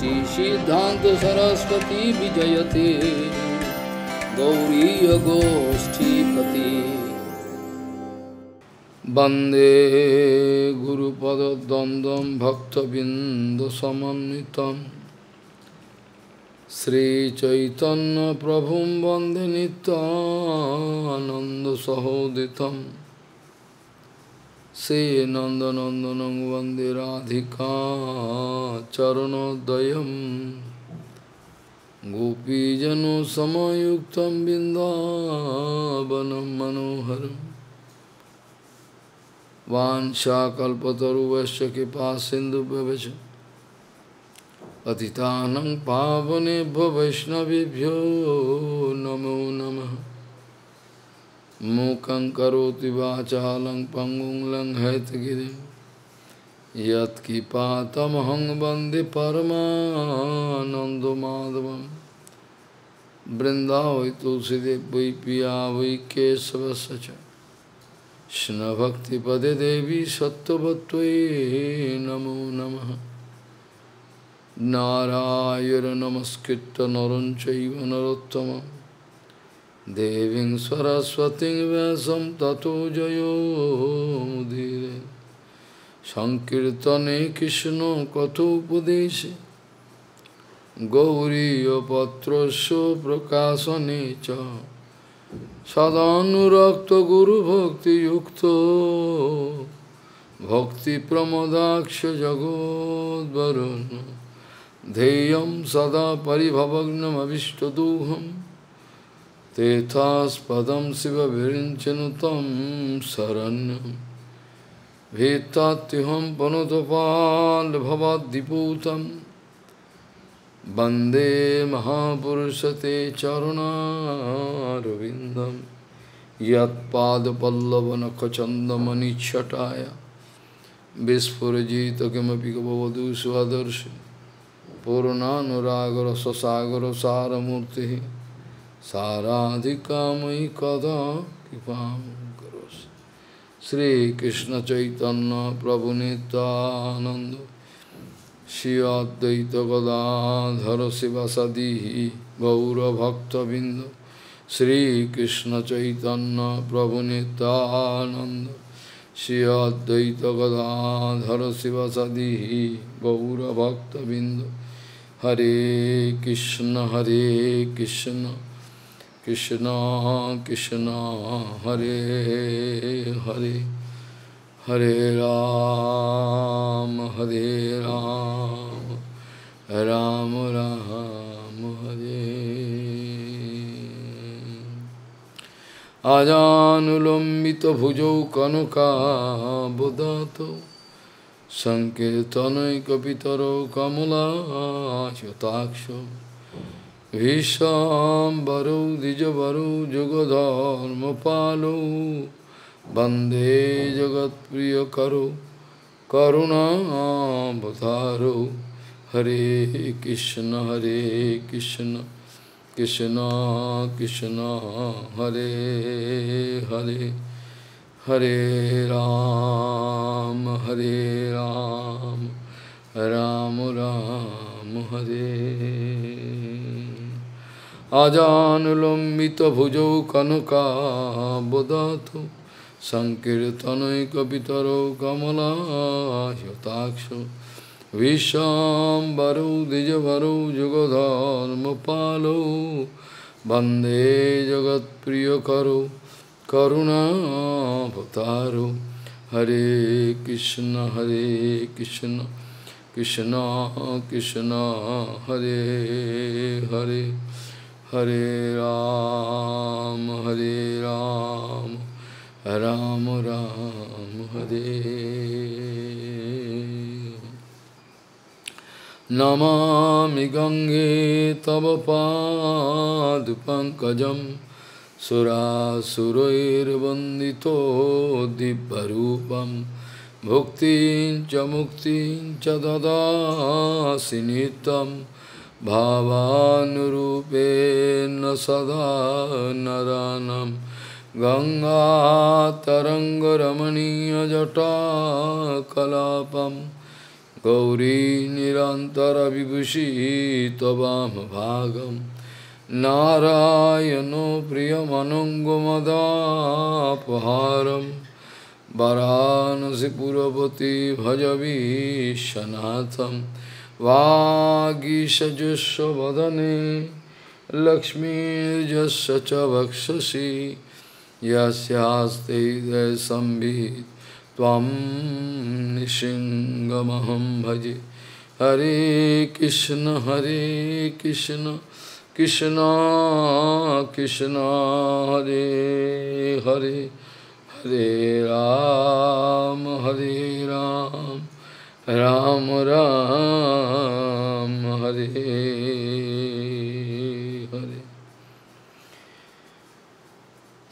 श्री सिद्धान्तसरस्वतीविजयते गौरीयगोष्ठीपति वन्दे गुरुपदद्वन्द्वं भक्तबिन्दसमन्वितं श्रीचैतन्यप्रभुं वन्दे नित्यानन्दसहोदितम् श्रीनन्दनन्दनं वन्दे राधिका चरणोदयं गोपीजनसमयुक्तं बिन्दावनं मनोहरं वाञ्छाकल्पतरुवश्च कृपा सिन्धुभ्यवच पतितानं पावनेभ्य वैष्णवेभ्यो नमो नमः मूकं करोति वाचालं पङ्गुं लङ्घयतगिरिं यत्किपातमहं वन्दे परमानन्दमाधवं वृन्दावै तुलसीदेव वै पिया वै केशवस्य भक्ति पदे देवी सत्यवत्त्वै नमो नमः नारायण नमस्कृत नरं चैव नरोत्तमम् Devin Saraswati Vyasam Tato Jayo Mudire Sankirtane Krishna Kato Pudeshe Gauriya Patrasya Prakasane Cha Sadhanurakta Guru Bhakti Yukta Bhakti Pramadaksha Jagod Varuna Deyam Sada Paribhavagnam Avishtaduham तेतास्पदम Shiv विरचनुतम शरण्यम भेत्ताहम पनुतपाल भवदीपूत वंदे महापुरश ते चरणारविंदम यदपल्लवनखचंदमिछटाया विस्फुजित किमपिगवधुस्वदर्श पूर्णागर ससागर सारमूर्ति সারাধিকাময়ী কদা কৃপাম করস শ্রী কৃষ্ণ চৈতন্য প্রভু নিত্যানন্দ শ্রী অদ্বৈত গদাধর শিবাসাদি গৌরভক্তবৃন্দ শ্রী কৃষ্ণ চৈতন্য প্রভু নিত্যানন্দ শ্রী অদ্বৈত গদাধর শিবাসাদি গৌরভক্তবৃন্দ হরে কৃষ্ণ হরে Krishna Krishna Krishna Hare Hare Hare Ram Hare Ram Ram Ram Hare Ajanulambita bhujo kanuka buddhato Sankirtanai kapitaro kamula yataksho Vishambaro Dijavaro Jogadharma Palo Bande Jagat Priya Karo Karuna Bhataro Hare Krishna Hare Krishna Krishna Krishna Hare Hare Hare Ram Hare Ram Ram Ram Hare अजानुलम्बित भुजौ कनका संकीर्तनय कमलाताक्ष कनकाबुदतु सङ्कीर्तनैकपितरौ कमलायताक्ष विश्वाम्बरौ द्विजभरौ जुगधर्मपालौ वन्दे जगत्प्रियकरौ करुणाभतारौ हरे कृष्ण हरे कृष्ण कृष्ण कृष्ण हरे हरे Hare Ram, Hare Ram, Ram Ram, Hare Namami Gange Tava Pad Pankajam Sura Surair Vandito Dibbarupam Bhuktin Chamuktin Chadada Sinitam भावानुरूपेण सदा नरानं गङ्गातरङ्गरमणीयजटाकलापं गौरी निरन्तरविभूषी तवामभागं नारायणो प्रियमनङ्गमदापहारं वरानसि पुरपति भजवीशनाथम् वागीशजुस्वदने लक्ष्मीजस् च वक्षसि यस्यास्ते हृदय संभित त्वं भजे हरे कृष्ण हरे कृष्ण कृष्ण कृष्ण हरे हरे हरे राम हरे राम राम राम हरे हरे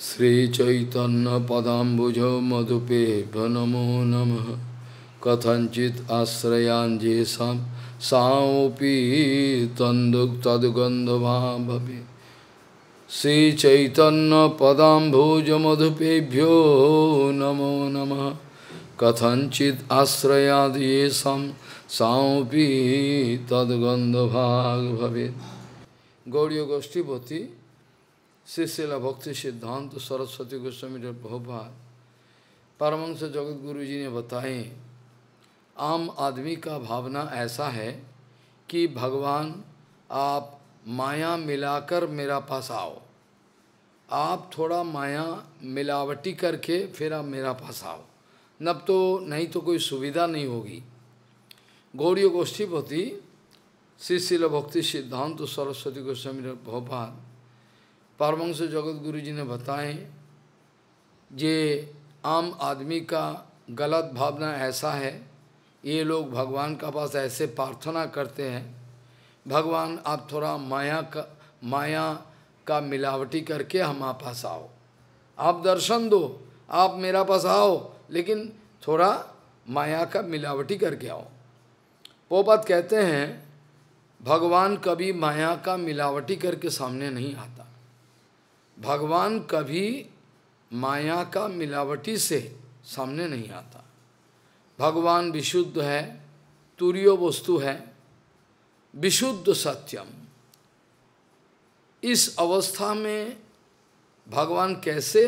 श्रीचैतन्यपदाम्बुजो मधुपे नमो नमः कथञ्चित् आश्रयान् येषां सापि तन्दुक् तद्गन्धवा भवे श्रीचैतन्यपदाम्भोजमधुपेभ्यो नमो नमः कथंचित आश्रयाद ये सम तदगंधभाग भवे गोष्ठीपति शिशिला भक्ति सिद्धांत सरस्वती गोस्वामी भोपाल परमंश जगत गुरु जी ने बताए आम आदमी का भावना ऐसा है कि भगवान आप माया मिलाकर मेरा पास आओ आप थोड़ा माया मिलावटी करके फिर आप मेरा पास आओ नब तो नहीं तो कोई सुविधा नहीं होगी गौरी गोष्ठीपति श्री शिल भक्ति सिद्धांत सरस्वती गोस्वामी भोपाल परमंश जगत गुरु जी ने बताए जे आम आदमी का गलत भावना ऐसा है ये लोग भगवान का पास ऐसे प्रार्थना करते हैं भगवान आप थोड़ा माया का माया का मिलावटी करके हमारे पास आओ आप दर्शन दो आप मेरा पास आओ लेकिन थोड़ा माया का मिलावटी करके आओ पोपत कहते हैं भगवान कभी माया का मिलावटी करके सामने नहीं आता भगवान कभी माया का मिलावटी से सामने नहीं आता भगवान विशुद्ध है तुरीय वस्तु है विशुद्ध सत्यम इस अवस्था में भगवान कैसे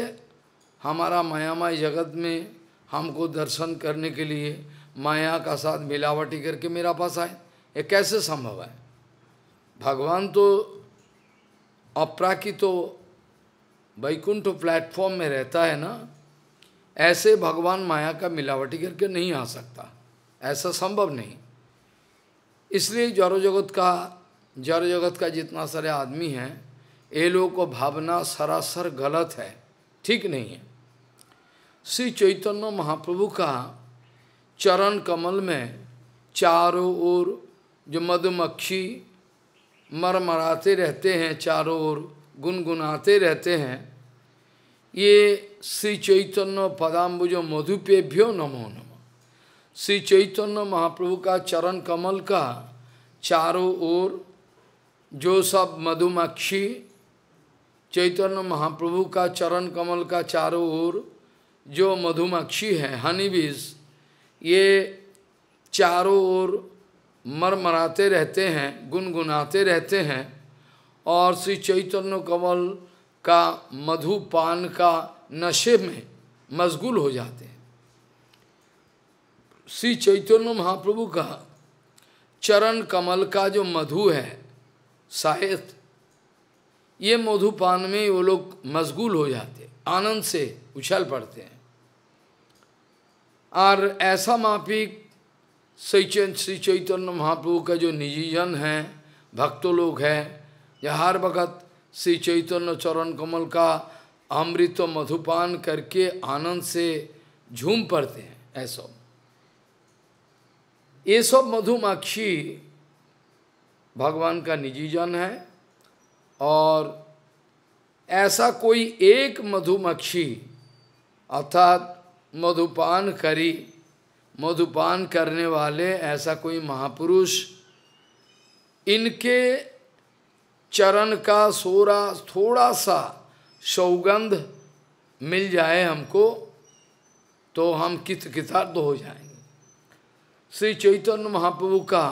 हमारा मायामय जगत में हमको दर्शन करने के लिए माया का साथ मिलावटी करके मेरा पास आए ये कैसे संभव है भगवान तो अपराकित तो वैकुंठ प्लेटफॉर्म में रहता है ना ऐसे भगवान माया का मिलावटी करके नहीं आ सकता ऐसा संभव नहीं इसलिए जड़ जगत का जड़ जगत का जितना सारे आदमी हैं ये लोगों को भावना सरासर गलत है ठीक नहीं है श्री चैतन्य महाप्रभु का चरण कमल में चारों ओर जो मधुमक्खी मरमराते रहते हैं चारों ओर गुनगुनाते रहते हैं ये श्री चैतन्य पदाम्बुज मधुपेभ्यो नमो नम श्री चैतन्य महाप्रभु का चरण कमल का चारों ओर जो सब मधुमक्खी चैतन्य महाप्रभु का चरण कमल का चारों ओर जो मधुमक्खी है हनी बीज ये चारों ओर मरमराते रहते हैं गुनगुनाते रहते हैं और श्री चैतन्य कमल का मधुपान का नशे में मशगूल हो जाते हैं श्री चैतन्य महाप्रभु का चरण कमल का जो मधु है शायद ये मधुपान में वो लोग मशगूल हो जाते आनंद से उछल पड़ते हैं और ऐसा माफिक चैन श्री चैतन्य महाप्रभु का जो निजी जन है भक्तों लोग हैं या हर वक्त श्री चैतन्य चरण कमल का अमृत मधुपान करके आनंद से झूम पड़ते हैं ऐसा ये सब मधुमाक्षी भगवान का निजी जन है और ऐसा कोई एक मधुमक्खी अर्थात मधुपान करी मधुपान करने वाले ऐसा कोई महापुरुष इनके चरण का सोरा थोड़ा सा सौगंध मिल जाए हमको तो हम कित कितार्थ हो जाएंगे श्री चैतन्य महाप्रभु का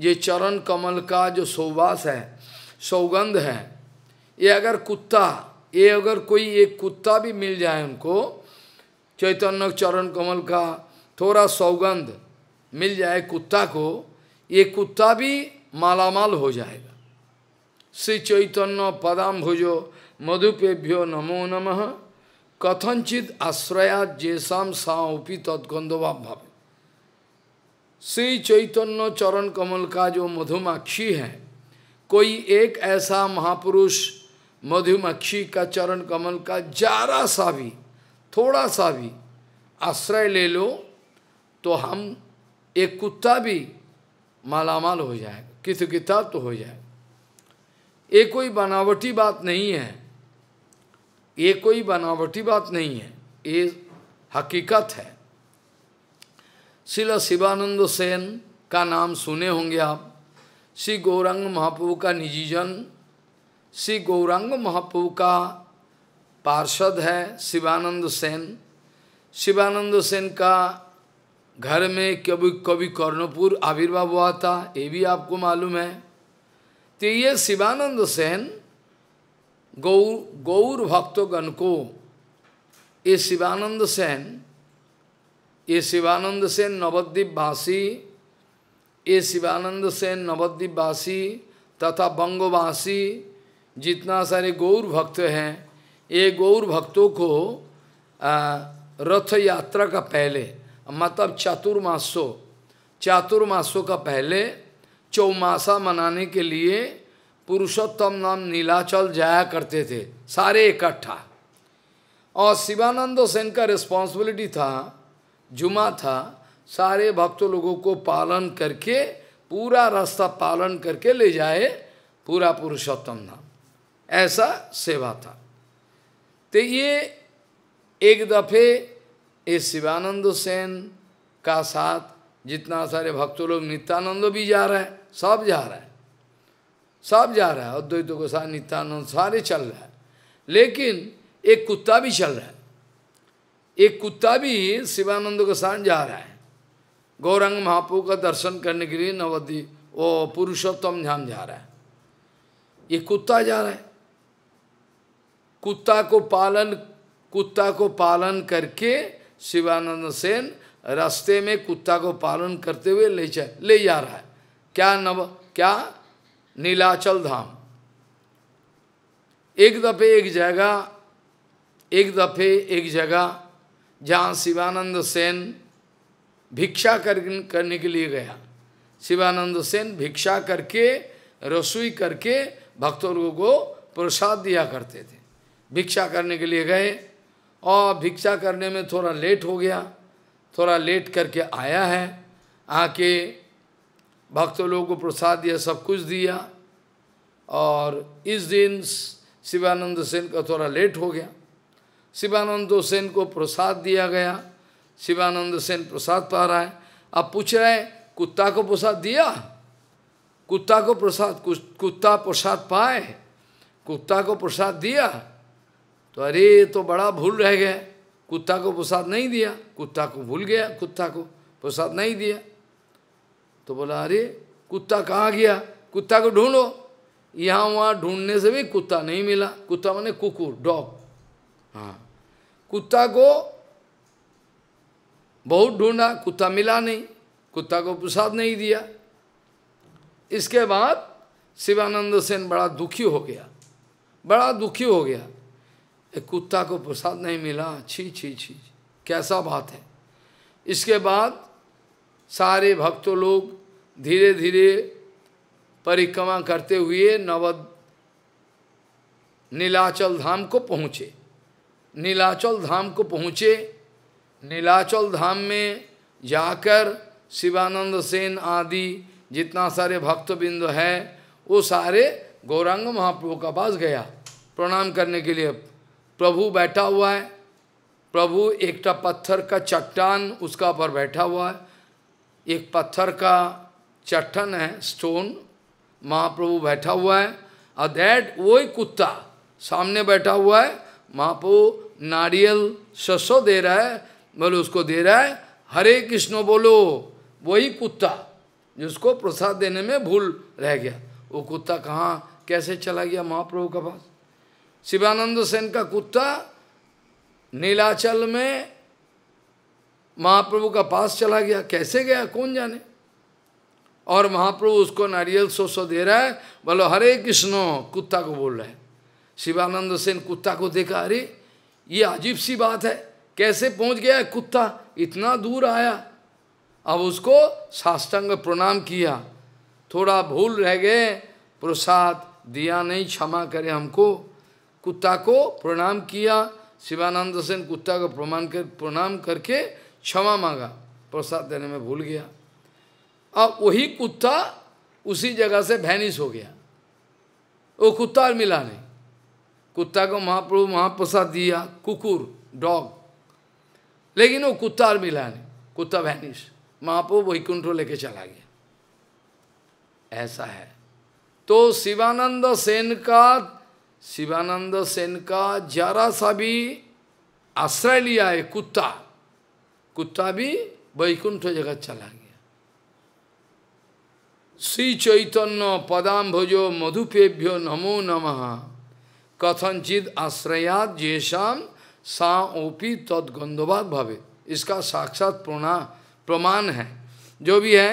ये चरण कमल का जो सुवास है सौगंध है ये अगर कुत्ता ये अगर कोई एक कुत्ता भी मिल जाए उनको चैतन्य चरण कमल का थोड़ा सौगंध मिल जाए कुत्ता को ये कुत्ता भी मालामाल हो जाएगा श्री चैतन्य पदाम भुजो मधुपेभ्यो नमो नमः कथनचित आश्रया जैसा साउपी तत्गंधवा भाव श्री चैतन्य चरण कमल का जो मधुमाक्षी है कोई एक ऐसा महापुरुष मधुमक्षी का चरण कमल का जरा सा भी थोड़ा सा भी आश्रय ले लो तो हम एक कुत्ता भी मालामाल हो जाए कितकिता तो हो जाए ये कोई बनावटी बात नहीं है ये कोई बनावटी बात नहीं है ये हकीकत है शिला शिवानंद सेन का नाम सुने होंगे आप श्री गौरंग महाप्रभु का निजी जन श्री गौरंग महाप्रभु का पार्षद है शिवानंद सेन शिवानंद सेन का घर में कभी कभी कर्णपुर आविर्भाव हुआ था ये भी आपको मालूम है तो ये शिवानंद सेन गौ गौर भक्तगण को ये शिवानंद सेन ये शिवानंद सेन नवद्वीप भाषी ये शिवानंद सेन नवद्वीप वासी तथा बंगवासी जितना सारे गौर भक्त हैं ये गौर भक्तों को रथ यात्रा का पहले मतलब चातुर्मासो चातुर्मासों का पहले चौमासा मनाने के लिए पुरुषोत्तम नाम नीलाचल जाया करते थे सारे इकट्ठा और शिवानंद सेन का रिस्पॉन्सिबिलिटी था जुमा था सारे भक्तों लोगों को पालन करके पूरा रास्ता पालन करके ले जाए पूरा पुरुषोत्तम धाम ऐसा सेवा था तो ये एक दफ़े ये शिवानंद सेन का साथ जितना सारे भक्तों लोग नित्यानंद भी जा रहे हैं सब जा रहे हैं सब जा रहा है अद्वैत तो के साथ नित्यानंद सारे चल रहा है लेकिन एक कुत्ता भी चल रहा है एक कुत्ता भी शिवानंद के साथ जा रहा है गौरंग महापू का दर्शन करने के लिए नवदी वो पुरुषोत्तम धाम जा रहा है ये कुत्ता जा रहा है कुत्ता को पालन कुत्ता को पालन करके शिवानंद सेन रास्ते में कुत्ता को पालन करते हुए ले ले जा रहा है क्या नव क्या नीलाचल धाम एक दफे एक जगह एक दफे एक जगह जहाँ शिवानंद सेन भिक्षा कर, करने के लिए गया शिवानंद सेन भिक्षा करके रसोई करके भक्तों लोगों को प्रसाद दिया करते थे भिक्षा करने के लिए गए और भिक्षा करने में थोड़ा लेट हो गया थोड़ा लेट करके आया है आके भक्त लोगों को प्रसाद दिया सब कुछ दिया और इस दिन शिवानंद सेन का थोड़ा लेट हो गया शिवानंद सेन को प्रसाद दिया गया शिवानंद सेन प्रसाद पा रहा है अब पूछ रहे हैं कुत्ता को प्रसाद दिया कुत्ता को प्रसाद कुत्ता प्रसाद पाए कुत्ता को प्रसाद दिया तो अरे तो बड़ा भूल रह गया कुत्ता को प्रसाद नहीं दिया कुत्ता को भूल गया कुत्ता को प्रसाद नहीं दिया तो बोला अरे कुत्ता कहाँ गया कुत्ता को ढूंढो यहाँ वहाँ ढूंढने से भी कुत्ता नहीं मिला कुत्ता मैंने कुकुर डॉग हाँ कुत्ता को बहुत ढूंढा कुत्ता मिला नहीं कुत्ता को प्रसाद नहीं दिया इसके बाद शिवानंद सेन बड़ा दुखी हो गया बड़ा दुखी हो गया एक कुत्ता को प्रसाद नहीं मिला छी छी छी कैसा बात है इसके बाद सारे भक्तों लोग धीरे धीरे परिक्रमा करते हुए नवद नीलाचल धाम को पहुँचे नीलाचल धाम को पहुँचे नीलाचल धाम में जाकर शिवानंद सेन आदि जितना सारे भक्त बिंदु है वो सारे गौरांग महाप्रभु का पास गया प्रणाम करने के लिए प्रभु बैठा हुआ है प्रभु एक पत्थर का चट्टान उसका पर बैठा हुआ है एक पत्थर का चट्टन है स्टोन महाप्रभु बैठा हुआ है और दैट वही कुत्ता सामने बैठा हुआ है महाप्रभु नारियल ससो दे रहा है बोले उसको दे रहा है हरे कृष्ण बोलो वही कुत्ता जिसको प्रसाद देने में भूल रह गया वो कुत्ता कहाँ कैसे चला गया महाप्रभु के पास शिवानंद सेन का कुत्ता नीलाचल में महाप्रभु का पास चला गया कैसे गया कौन जाने और महाप्रभु उसको नारियल सो सो दे रहा है बोलो हरे कृष्ण कुत्ता को बोल रहा है शिवानंद सेन कुत्ता को देखा अरे ये अजीब सी बात है कैसे पहुंच गया कुत्ता इतना दूर आया अब उसको साष्टांग प्रणाम किया थोड़ा भूल रह गए प्रसाद दिया नहीं क्षमा करे हमको कुत्ता को प्रणाम किया शिवानंद सेन कुत्ता को प्रमाण कर प्रणाम करके क्षमा मांगा प्रसाद देने में भूल गया अब वही कुत्ता उसी जगह से भैनिस हो गया वो कुत्ता मिला नहीं कुत्ता को महाप्रभु महाप्रसाद दिया कुकुर डॉग लेकिन वो कुत्ता और मिला नहीं कुत्ता वैनिश महापो वैकुंठ लेके चला गया ऐसा है तो शिवानंद सेन का शिवानंद सेन का जरा सा भी आश्रय लिया है कुत्ता कुत्ता भी वैकुंठ जगत चला गया श्री चैतन्य पदाम भजो मधुपेभ्यो नमो नमः कथनचित आश्रयात जेषाम सा ओपी तद गंधवाद भावे इसका साक्षात प्रणा प्रमाण है जो भी है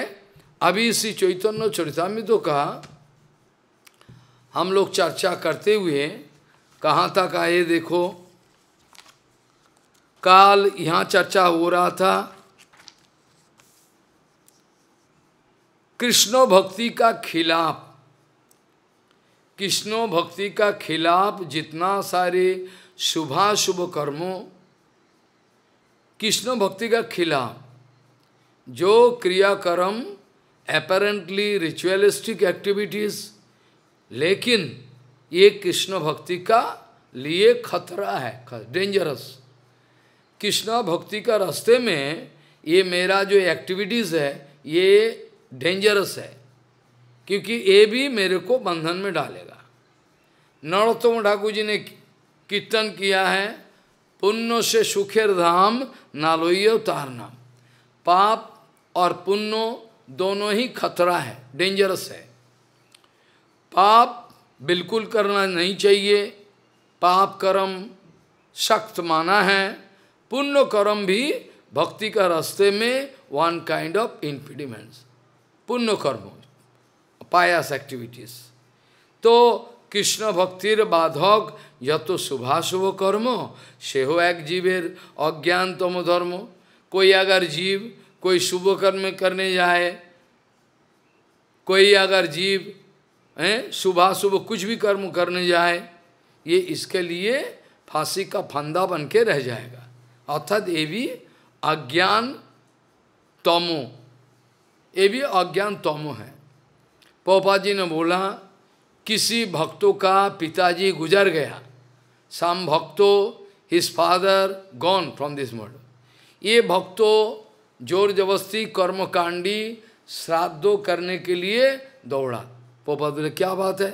अभी इसी चैतन्य तो कहा हम लोग चर्चा करते हुए कहाँ तक आए देखो काल यहाँ चर्चा हो रहा था कृष्णो भक्ति का खिलाफ कृष्णो भक्ति का खिलाफ जितना सारे शुभाशुभ कर्मों कृष्ण भक्ति का खिलाफ जो क्रियाक्रम एपरेंटली रिचुअलिस्टिक एक्टिविटीज लेकिन ये कृष्ण भक्ति का लिए खतरा है डेंजरस कृष्ण भक्ति का रास्ते में ये मेरा जो एक्टिविटीज़ है ये डेंजरस है क्योंकि ये भी मेरे को बंधन में डालेगा नरोत्तम ठाकुर जी ने कीर्तन किया है पुण्य से सुखेर धाम नालोई उतारना पाप और पुण्य दोनों ही खतरा है डेंजरस है पाप बिल्कुल करना नहीं चाहिए पाप कर्म सख्त माना है पुण्य कर्म भी भक्ति का रास्ते में वन काइंड ऑफ इंपीडिमेंट्स पुण्य कर्म पायास एक्टिविटीज तो कृष्ण बाधक ভক্তির বাধক शुभाशुभ कर्म से हो एक जीवर अज्ञानतम धर्म कोई अगर जीव कोई शुभ कर्म करने जाए कोई अगर जीव है शुभाशुभ कुछ भी कर्म करने जाए ये इसके लिए फांसी का फंदा बन के रह जाएगा अर्थात ये भी अज्ञान तमो ये भी अज्ञान तमो है पोपा जी ने बोला किसी भक्तों का पिताजी गुजर गया सम भक्तो his father gone from this world ये भक्तों जोर जबरस्ती कर्मकांडी श्राद्धो करने के लिए दौड़ा पोपा बोले क्या बात है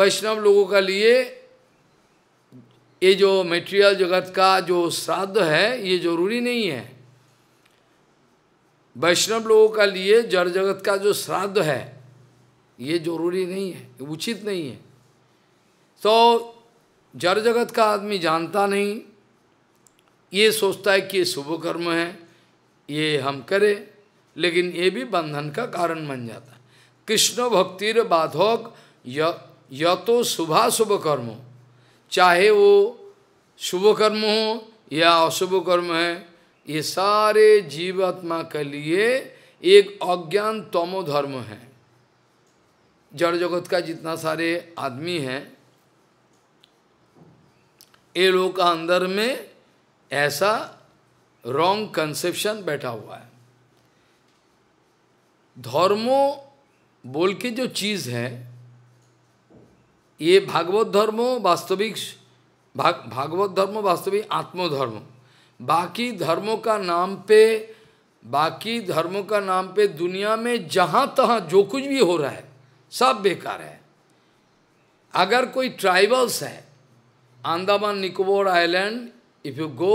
वैष्णव लोगों का लिए ये जो मेटेरियल जगत का जो श्राद्ध है ये जरूरी नहीं है वैष्णव लोगों का लिए जड़ जगत का जो श्राद्ध है ये जरूरी नहीं है उचित नहीं है तो जड़ जगत का आदमी जानता नहीं ये सोचता है कि ये शुभ कर्म है ये हम करें लेकिन ये भी बंधन का कारण बन जाता है कृष्ण भक्तिर बाधक य तो शुभा शुभ कर्म हो चाहे वो शुभ कर्म हो या अशुभ कर्म है ये सारे जीवात्मा के लिए एक अज्ञान तमो धर्म है जड़ जगत का जितना सारे आदमी हैं ये लोग का अंदर में ऐसा रॉन्ग कंसेप्शन बैठा हुआ है धर्मों बोल के जो चीज़ है ये भागवत धर्म वास्तविक भाग भागवत धर्म वास्तविक आत्मधर्म बाकी धर्मों का नाम पे बाकी धर्मों का नाम पे दुनिया में जहाँ तहाँ जो कुछ भी हो रहा है सब बेकार है अगर कोई ट्राइबल्स है Andaman Nicobar island if you go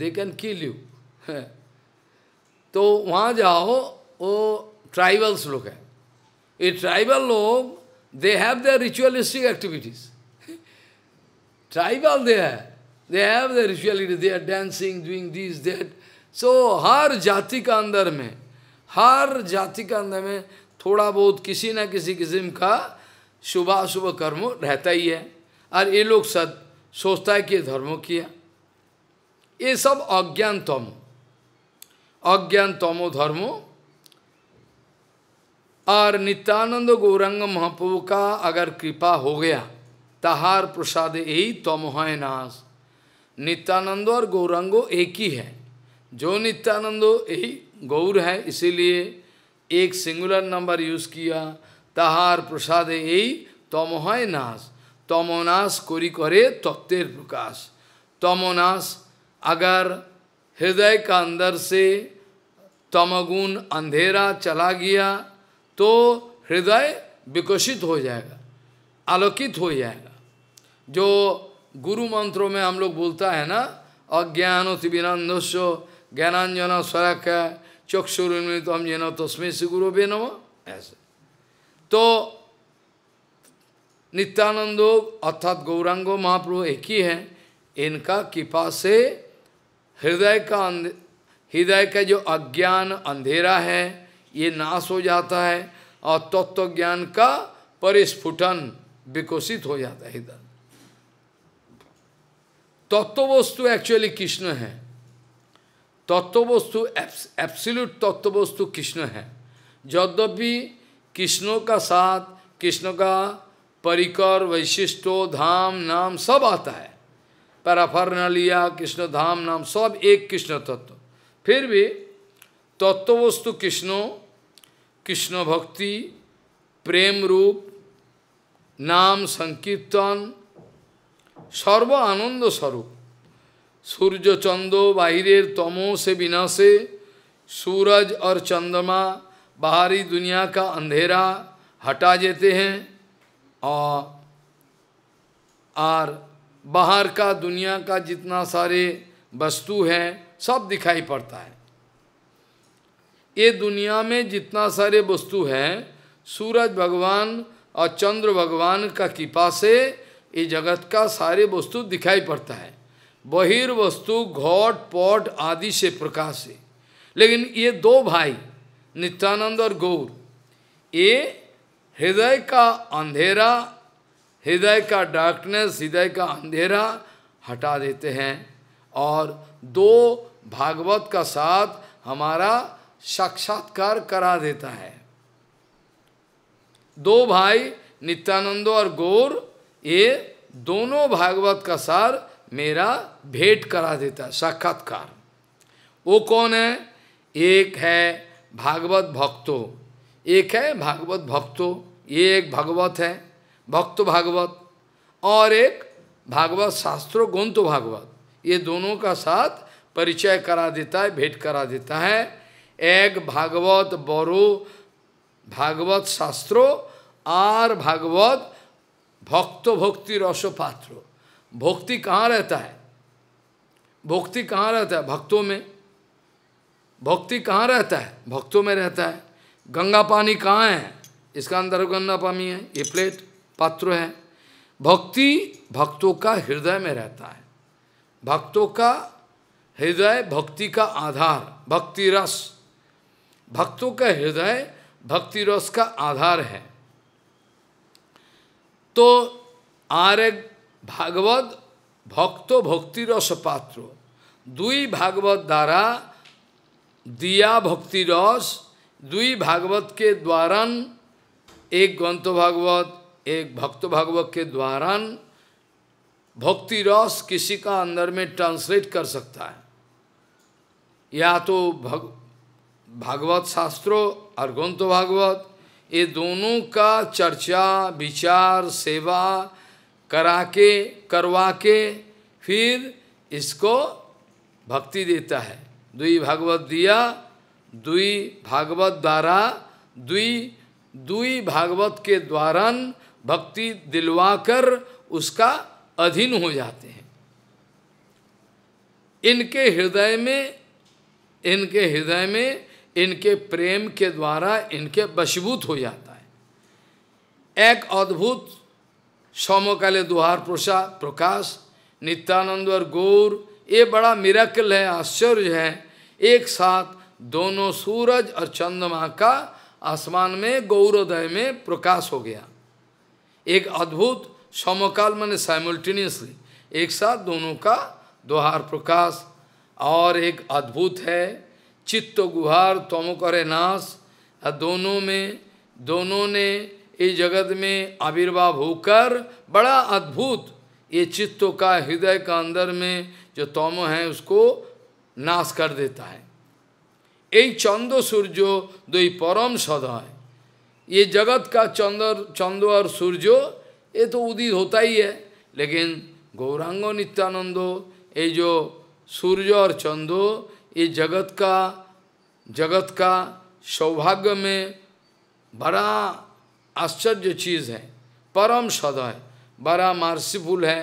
they can kill you तो वहाँ जाओ वो ट्राइबल्स लोग हैं ये ट्राइबल लोग they have the ritualistic activities tribal they है they have the rituality they are dancing doing this that so हर जाति का अंदर में हर जाति का अंदर में थोड़ा बहुत किसी न किसी किस्म का शुभ अशुभ कर्म रहता ही है और ये लोग सद सोचता है कि धर्म किया ये सब अज्ञान तमो अज्ञान तमो धर्मो और नित्यानंद गौरंग महाप्रभु का अगर कृपा हो गया तहार प्रसाद यही है नाश नित्यानंद और गौरंगो एक ही है जो नित्यानंदो यही गौर है इसीलिए एक सिंगुलर नंबर यूज किया ताहार प्रसाद यही तमोहय नाश तमोनाश कोरी करे तत्व प्रकाश तमोनाश अगर हृदय का अंदर से तमगुण अंधेरा चला गया तो हृदय विकसित हो जाएगा आलोकित हो जाएगा जो गुरु मंत्रों में हम लोग बोलता है ना अज्ञान तिबिनंदस्व ज्ञानांजन स्वरक है चक्षुरुन्मितम तो ये न तस्में तो से गुरु बे नम ऐसे तो नित्यानंद अर्थात गौरांगो महाप्रभु एक ही हैं इनका कृपा से हृदय का हृदय का जो अज्ञान अंधेरा है ये नाश हो जाता है और तत्व तो ज्ञान का परिस्फुटन विकसित हो जाता है हृदय तत्व तो वस्तु एक्चुअली कृष्ण है तत्वस्तु तत्व तत्वस्तु कृष्ण है यद्यपि कृष्णों का साथ कृष्ण का परिकर वैशिष्टो धाम नाम सब आता है पराफर्नलिया कृष्ण धाम नाम सब एक कृष्ण तत्व फिर भी तत्वस्तु कृष्ण कृष्ण भक्ति प्रेम रूप नाम संकीर्तन सर्व आनंद स्वरूप सूर्य चंद्र बाहर तमो से बिना से सूरज और चंद्रमा बाहरी दुनिया का अंधेरा हटा देते हैं और और बाहर का दुनिया का जितना सारे वस्तु हैं सब दिखाई पड़ता है ये दुनिया में जितना सारे वस्तु हैं सूरज भगवान और चंद्र भगवान का कृपा से ये जगत का सारे वस्तु दिखाई पड़ता है बहिर वस्तु घोट पॉट आदि से प्रकाश है लेकिन ये दो भाई नित्यानंद और गौर ये हृदय का अंधेरा हृदय का डार्कनेस हृदय का अंधेरा हटा देते हैं और दो भागवत का साथ हमारा साक्षात्कार करा देता है दो भाई नित्यानंद और गौर ये दोनों भागवत का सार मेरा भेंट करा देता है साक्षात्कार वो कौन है एक है भागवत भक्तो एक है भागवत भक्तो ये एक भगवत है भक्त भागवत और एक भागवत शास्त्रो तो भागवत ये दोनों का साथ परिचय करा देता है भेंट करा देता है एक भागवत बोरो भागवत शास्त्रो और भागवत भक्त भक्ति रसो पात्रो भक्ति कहाँ रहता है भक्ति कहाँ रहता है भक्तों में भक्ति कहाँ रहता है भक्तों में रहता है गंगा पानी कहाँ है इसका अंदर गंगा पानी है ये प्लेट पात्र है भक्ति भक्तों का हृदय में रहता है भक्तों का हृदय भक्ति का आधार भक्ति रस भक्तों का हृदय भक्ति रस का आधार है तो आर्य भागवत भक्ति रस पात्र दुई भागवत द्वारा दिया भक्ति रस दुई भागवत के द्वारन एक ग्रंथ भागवत एक भक्त भागवत के द्वारन भक्ति रस किसी का अंदर में ट्रांसलेट कर सकता है या तो भग भागवत शास्त्रों और ग्रंथ भागवत ये दोनों का चर्चा विचार सेवा करा के करवा के फिर इसको भक्ति देता है दुई भागवत दिया दुई भागवत द्वारा दुई दुई भागवत के द्वारा भक्ति दिलवाकर उसका अधीन हो जाते हैं इनके हृदय में इनके हृदय में इनके प्रेम के द्वारा इनके बशबूत हो जाता है एक अद्भुत समकाले दुहार प्रसाद प्रकाश नित्यानंद और गौर ये बड़ा मिराकल है आश्चर्य है एक साथ दोनों सूरज और चंद्रमा का आसमान में गौरोदय में प्रकाश हो गया एक अद्भुत समकाल मैंने साइमल्टेनियसली एक साथ दोनों का दोहार प्रकाश और एक अद्भुत है चित्त गुहार तमोकर करे नाश दोनों में दोनों ने इस जगत में आविर्भाव होकर बड़ा अद्भुत ये चित्त का हृदय का अंदर में जो तोम है उसको नाश कर देता है यही चंदो सूर्य दो ही परम सदा है ये जगत का चंद्र चंद्र और सूर्य ये तो उदित होता ही है लेकिन गौरांग नित्यानंद ये जो सूर्य और चंद्र ये जगत का जगत का सौभाग्य में बड़ा आश्चर्य चीज है परम सदय बड़ा मार्सीफुल है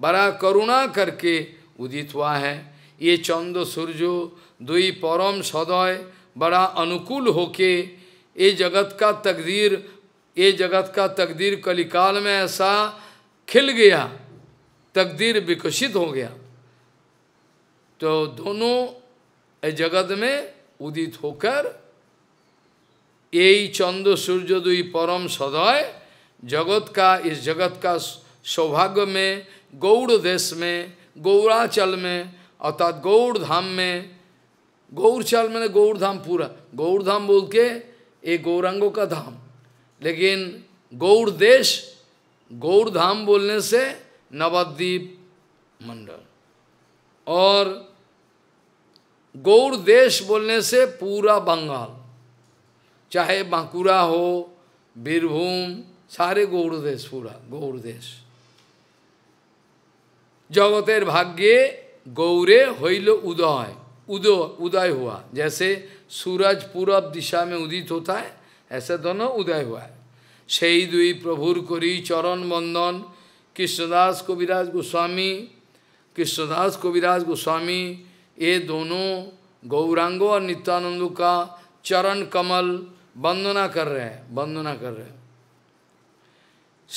बड़ा करुणा करके उदित हुआ है ये चंद्र सूर्य दुई परम सदय बड़ा अनुकूल होके ये जगत का तकदीर ये जगत का तकदीर कलिकाल में ऐसा खिल गया तकदीर विकसित हो गया तो दोनों जगत में उदित होकर यही चंद्र सूर्य दुई परम सदय जगत का इस जगत का सौभाग्य में गौड़ देश में गौराचल में अर्थात गौड़ धाम में गौरचल मैंने गौड़ धाम पूरा गौड़ धाम बोल के ये गौरांगों का धाम लेकिन गौड़ देश गौड़ धाम बोलने से नवद्वीप मंडल और गौड़ देश बोलने से पूरा बंगाल चाहे बांकुरा हो बीरभूम सारे गौड़ देश पूरा गौड़ देश जगतेर भाग्य गौरे हईल उदय उदय उदय हुआ जैसे सूरज पूरब दिशा में उदित होता है ऐसे दोनों उदय हुआ है সেই দুই প্রভুর করি চরণ বন্দন কৃষ্ণদাস কবিরাজ গোস্বামী কৃষ্ণদাস কবিরাজ গোস্বামী ये दोनों गौरांगो और नित्यानंद का चरण कमल वंदना कर रहे हैं वंदना कर रहे हैं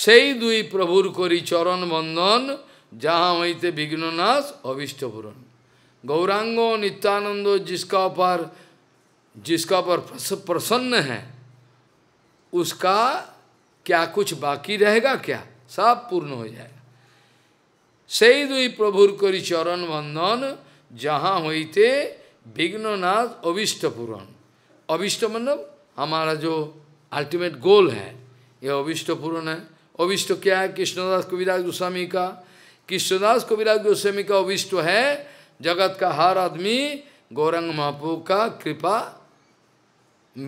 सही दुई प्रभुर कोरी चरण वंदन जहाँ वही विघ्न नाश अभिष्ट पूरण गौरांगो नित्यानंदो जिसका ऊपर जिसका ऊपर प्रसन्न है उसका क्या कुछ बाकी रहेगा क्या सब पूर्ण हो जाएगा सही दुई प्रभुर कोरी चरण वंदन जहाँ हुई थे विघ्न नाथ अविष्ट पूरण अविष्ट मतलब हमारा जो अल्टीमेट गोल है यह अविष्ट पूर्ण है अविष्ट क्या है कृष्णदास कविराज गोस्वामी का कृष्णदास कविराज गोस्वामी का अविष्ट है जगत का हर आदमी गौरंग महापू का कृपा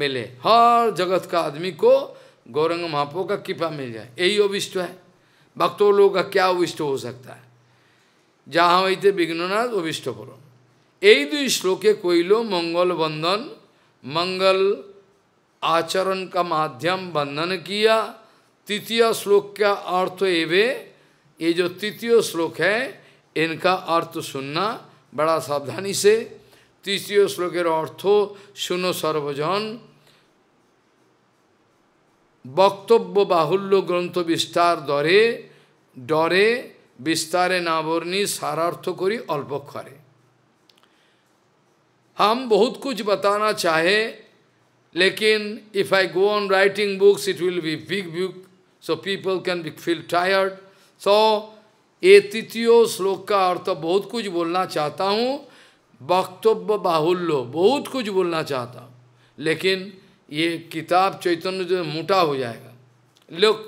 मिले हर जगत का आदमी को गौरंग महापू का कृपा मिल जाए यही अविष्ट है भक्तों लोगों का क्या अविष्ट हो सकता है जहाँ वही थे विघ्ननाथ अविष्ट पूर्ण यही दो श्लोके कोई लो मंगल बंधन मंगल आचरण का माध्यम बंधन किया तृतीय श्लोक का अर्थ एवे ये जो तृतीय श्लोक है इनका अर्थ सुनना बड़ा सावधानी से তৃতীয় শ্লোকের অর্থ শুনো সর্বজন বক্তব্য বাহুল্য গ্রন্থ বিস্তার দরে ডরে বিস্তারে না বর্ণি সারার্থ करी অল্পক্ষরে हम बहुत कुछ बताना चाहे लेकिन if I go on writing books it will be big book so people can be feel tired so ये तृतीय श्लोक का अर्थ बहुत कुछ बोलना चाहता हूँ वक्तव्य बाहुल्य बहुत कुछ बोलना चाहता हूँ लेकिन ये किताब चैतन्य जो मोटा हो जाएगा लोग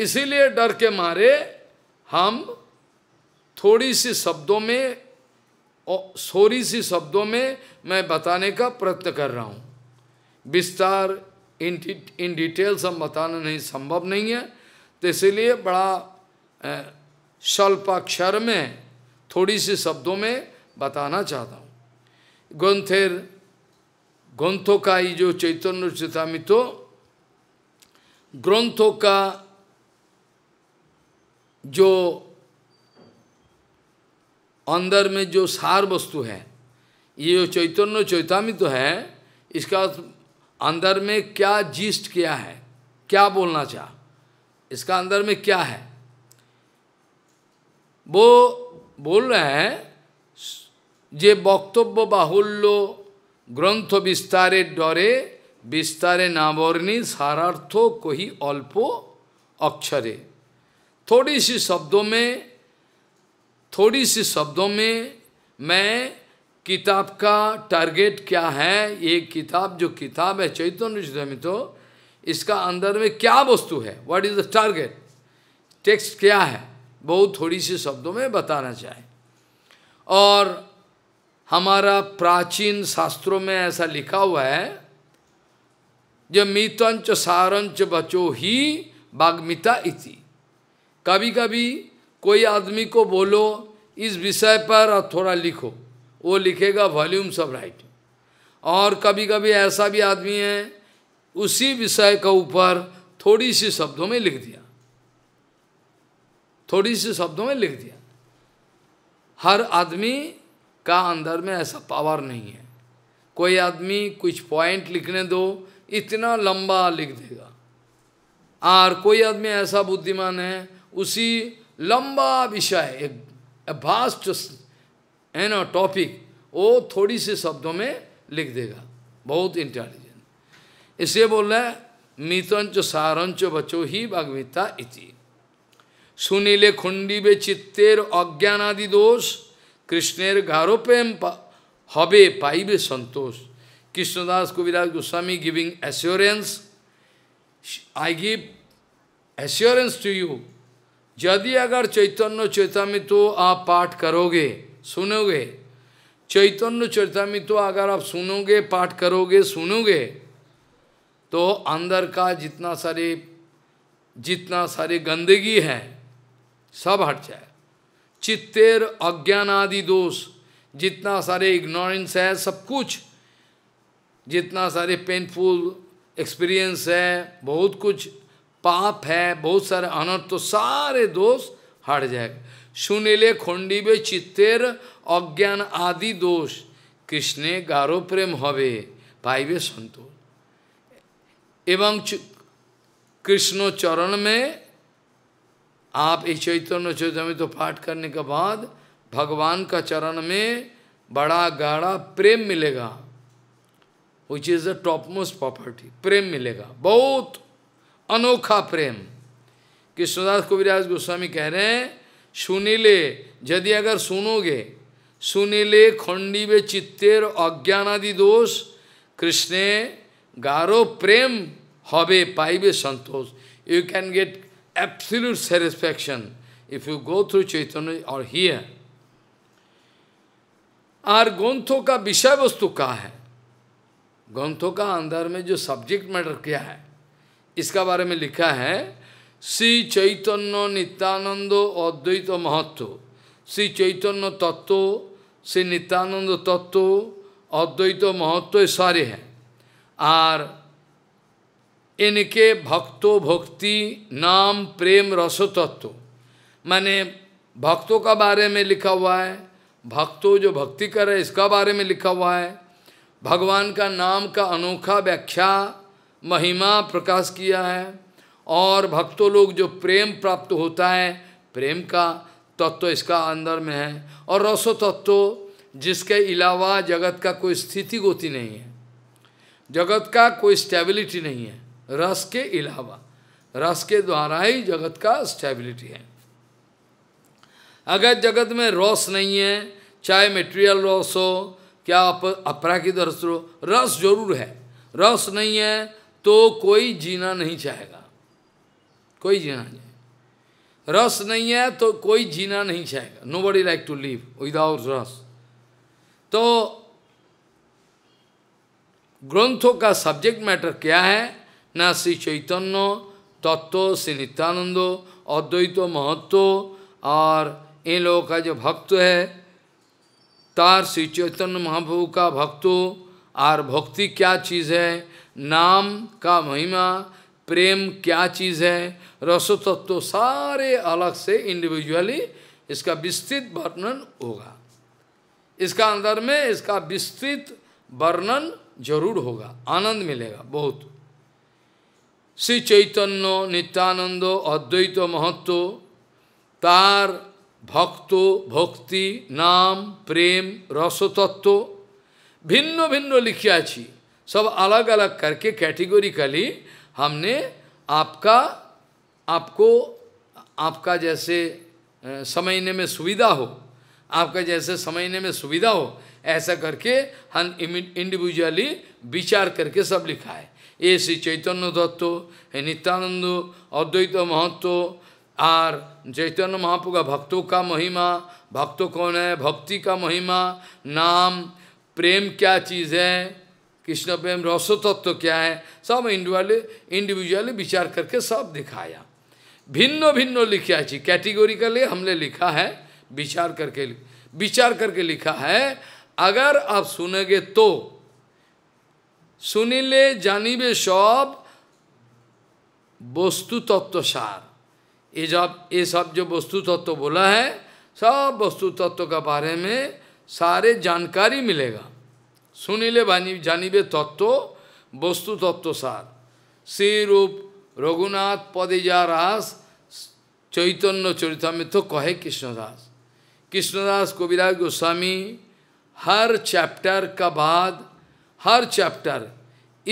इसीलिए डर के मारे हम थोड़ी सी शब्दों में और सोरी सी शब्दों में मैं बताने का प्रयत्न कर रहा हूँ विस्तार इन इन डिटेल्स हम बताना नहीं संभव नहीं है तो इसलिए बड़ा स्वल्पाक्षर में थोड़ी सी शब्दों में बताना चाहता हूँ ग्रंथेर ग्रंथों का ही जो चैतन्य चितामितो ग्रंथों का जो अंदर में जो सार वस्तु है ये जो चैतन्य चैतामित तो है इसका अंदर में क्या जिस्ट क्या है क्या बोलना चाह इसका अंदर में क्या है वो बोल रहे हैं जे वक्तव्य बाहुल्य ग्रंथ विस्तारे डरे विस्तारे नावरणी सारार्थो को ही अल्पो अक्षरे थोड़ी सी शब्दों में थोड़ी सी शब्दों में मैं किताब का टारगेट क्या है ये किताब जो किताब है चैतन्य चैतन्य तो इसका अंदर में क्या वस्तु है what is the target text क्या है बहुत थोड़ी सी शब्दों में बताना चाहे और हमारा प्राचीन शास्त्रों में ऐसा लिखा हुआ है जो मितंच सारंच बचो ही बागमिता इति कभी कभी कोई आदमी को बोलो इस विषय पर और थोड़ा लिखो वो लिखेगा वॉल्यूम्स ऑफ राइट और कभी कभी ऐसा भी आदमी है उसी विषय के ऊपर थोड़ी सी शब्दों में लिख दिया थोड़ी सी शब्दों में लिख दिया हर आदमी का अंदर में ऐसा पावर नहीं है कोई आदमी कुछ पॉइंट लिखने दो इतना लंबा लिख देगा और कोई आदमी ऐसा बुद्धिमान है उसी लंबा विषय एक वास्ट है ना टॉपिक वो थोड़ी से शब्दों में लिख देगा बहुत इंटेलिजेंट इसे बोल रहे मितंच सारंच बचो ही भगवीता इति सुनीले खुंडी बे चित्तेर अज्ञानादि दोष कृष्णेर गारोपेम हबे पाइबे संतोष Krishnadas Kaviraj Goswami giving assurance I give assurance to you यदि अगर चैतन्य चैतामित तो आप पाठ करोगे सुनोगे चैतन्य चैतामित तो अगर आप सुनोगे पाठ करोगे सुनोगे तो अंदर का जितना सारे जितना सारे गंदगी है सब हट जाए चित्तेर अज्ञान आदि दोष जितना सारे इग्नोरेंस है सब कुछ जितना सारे पेनफुल एक्सपीरियंस है बहुत कुछ पाप है बहुत सारे अनर्थ तो सारे दोष हट जाएगा सुनिले बे चित्तेर अज्ञान आदि दोष कृष्णे गारो प्रेम हवे पाइबे संतोष एवं कृष्णो चरण में आप इस चैतन्य चैतन्य तो पाठ करने के बाद भगवान का चरण में बड़ा गाढ़ा प्रेम मिलेगा which is the topmost property प्रेम मिलेगा बहुत अनोखा प्रेम कृष्णदास कविराज गोस्वामी कह रहे हैं सुनीले यदि अगर सुनोगे सुनीले खंडी वे चित्तेर अज्ञानादि दोष कृष्णे गारो प्रेम हवे पाइबे संतोष you can get satisfaction if you go through Chaitanya और ही है और ग्रंथों का विषय वस्तु क्या है ग्रंथों का अंदर में जो सब्जेक्ट मैटर क्या है इसका बारे में लिखा है श्री चैतन्य नित्यानंद अद्वैत महत्व श्री चैतन्य तत्व श्री नित्यानंद तत्व अद्वैत महत्व सारे हैं और इनके भक्तो भक्ति नाम प्रेम रसो तत्व मैंने भक्तों का बारे में लिखा हुआ है भक्तों जो भक्ति करे इसका बारे में लिखा हुआ है भगवान का नाम का अनोखा व्याख्या महिमा प्रकाश किया है और भक्तों लोग जो प्रेम प्राप्त होता है प्रेम का तत्व इसका अंदर में है और रसो तत्व जिसके अलावा जगत का कोई स्थिति गोती नहीं है जगत का कोई स्टेबिलिटी नहीं है रस के अलावा रस के द्वारा ही जगत का स्टेबिलिटी है अगर जगत में रस नहीं है चाहे मेटेरियल रस हो क्या अपराकित रस हो रस जरूर है रस नहीं है तो कोई जीना नहीं चाहेगा कोई जीना नहीं रस नहीं है तो कोई जीना नहीं चाहेगा nobody like to live without रस तो ग्रंथों का सब्जेक्ट मैटर क्या है ना श्री चैतन्य तत्व श्री नित्यानंद अद्वैत महत्व और इन लोगों का जो भक्त है तार श्री चैतन्य महाप्रभु का भक्तो और भक्ति क्या चीज़ है नाम का महिमा प्रेम क्या चीज़ है रसो तत्व तो सारे अलग से इंडिविजुअली इसका विस्तृत वर्णन होगा इसका अंदर में इसका विस्तृत वर्णन जरूर होगा आनंद मिलेगा बहुत श्री चैतन्य नित्यानंद अद्वैत महत्व तार भक्त भक्ति नाम प्रेम रसतत्व भिन्न भिन्न लिखिया सब अलग अलग करके कैटेगोरिकली हमने आपका आपको आपका जैसे समझने में सुविधा हो आपका जैसे समझने में सुविधा हो ऐसा करके हम इंडिविजुअली विचार करके सब लिखा है ये श्री चैतन्य दत्त नित्यानंद अद्वैत महत्व और चैतन्य महाप्र का भक्तों का महिमा भक्तों कौन है भक्ति का महिमा नाम प्रेम क्या चीज़ है कृष्ण प्रेम रसो तत्व क्या है सब इंडिविजुअली इंडिविजुअली विचार करके सब दिखाया भिन्न भिन्न लिखा है कैटेगोरी के लिए हमने लिखा है विचार करके विचार करके लिखा है अगर आप सुनेंगे तो सुनी जानी बे सब वस्तु तत्व सार ये जब ये सब जो वस्तु तत्व बोला है सब वस्तु तत्व के बारे में सारे जानकारी मिलेगा सुनिले जानिबे तत्व वस्तु तत्व सार श्री रूप रघुनाथ पदे जा रस चैतन्य चरितमृत कहे कृष्णदास कृष्णदास कविराज गोस्वामी हर चैप्टर का बाद हर चैप्टर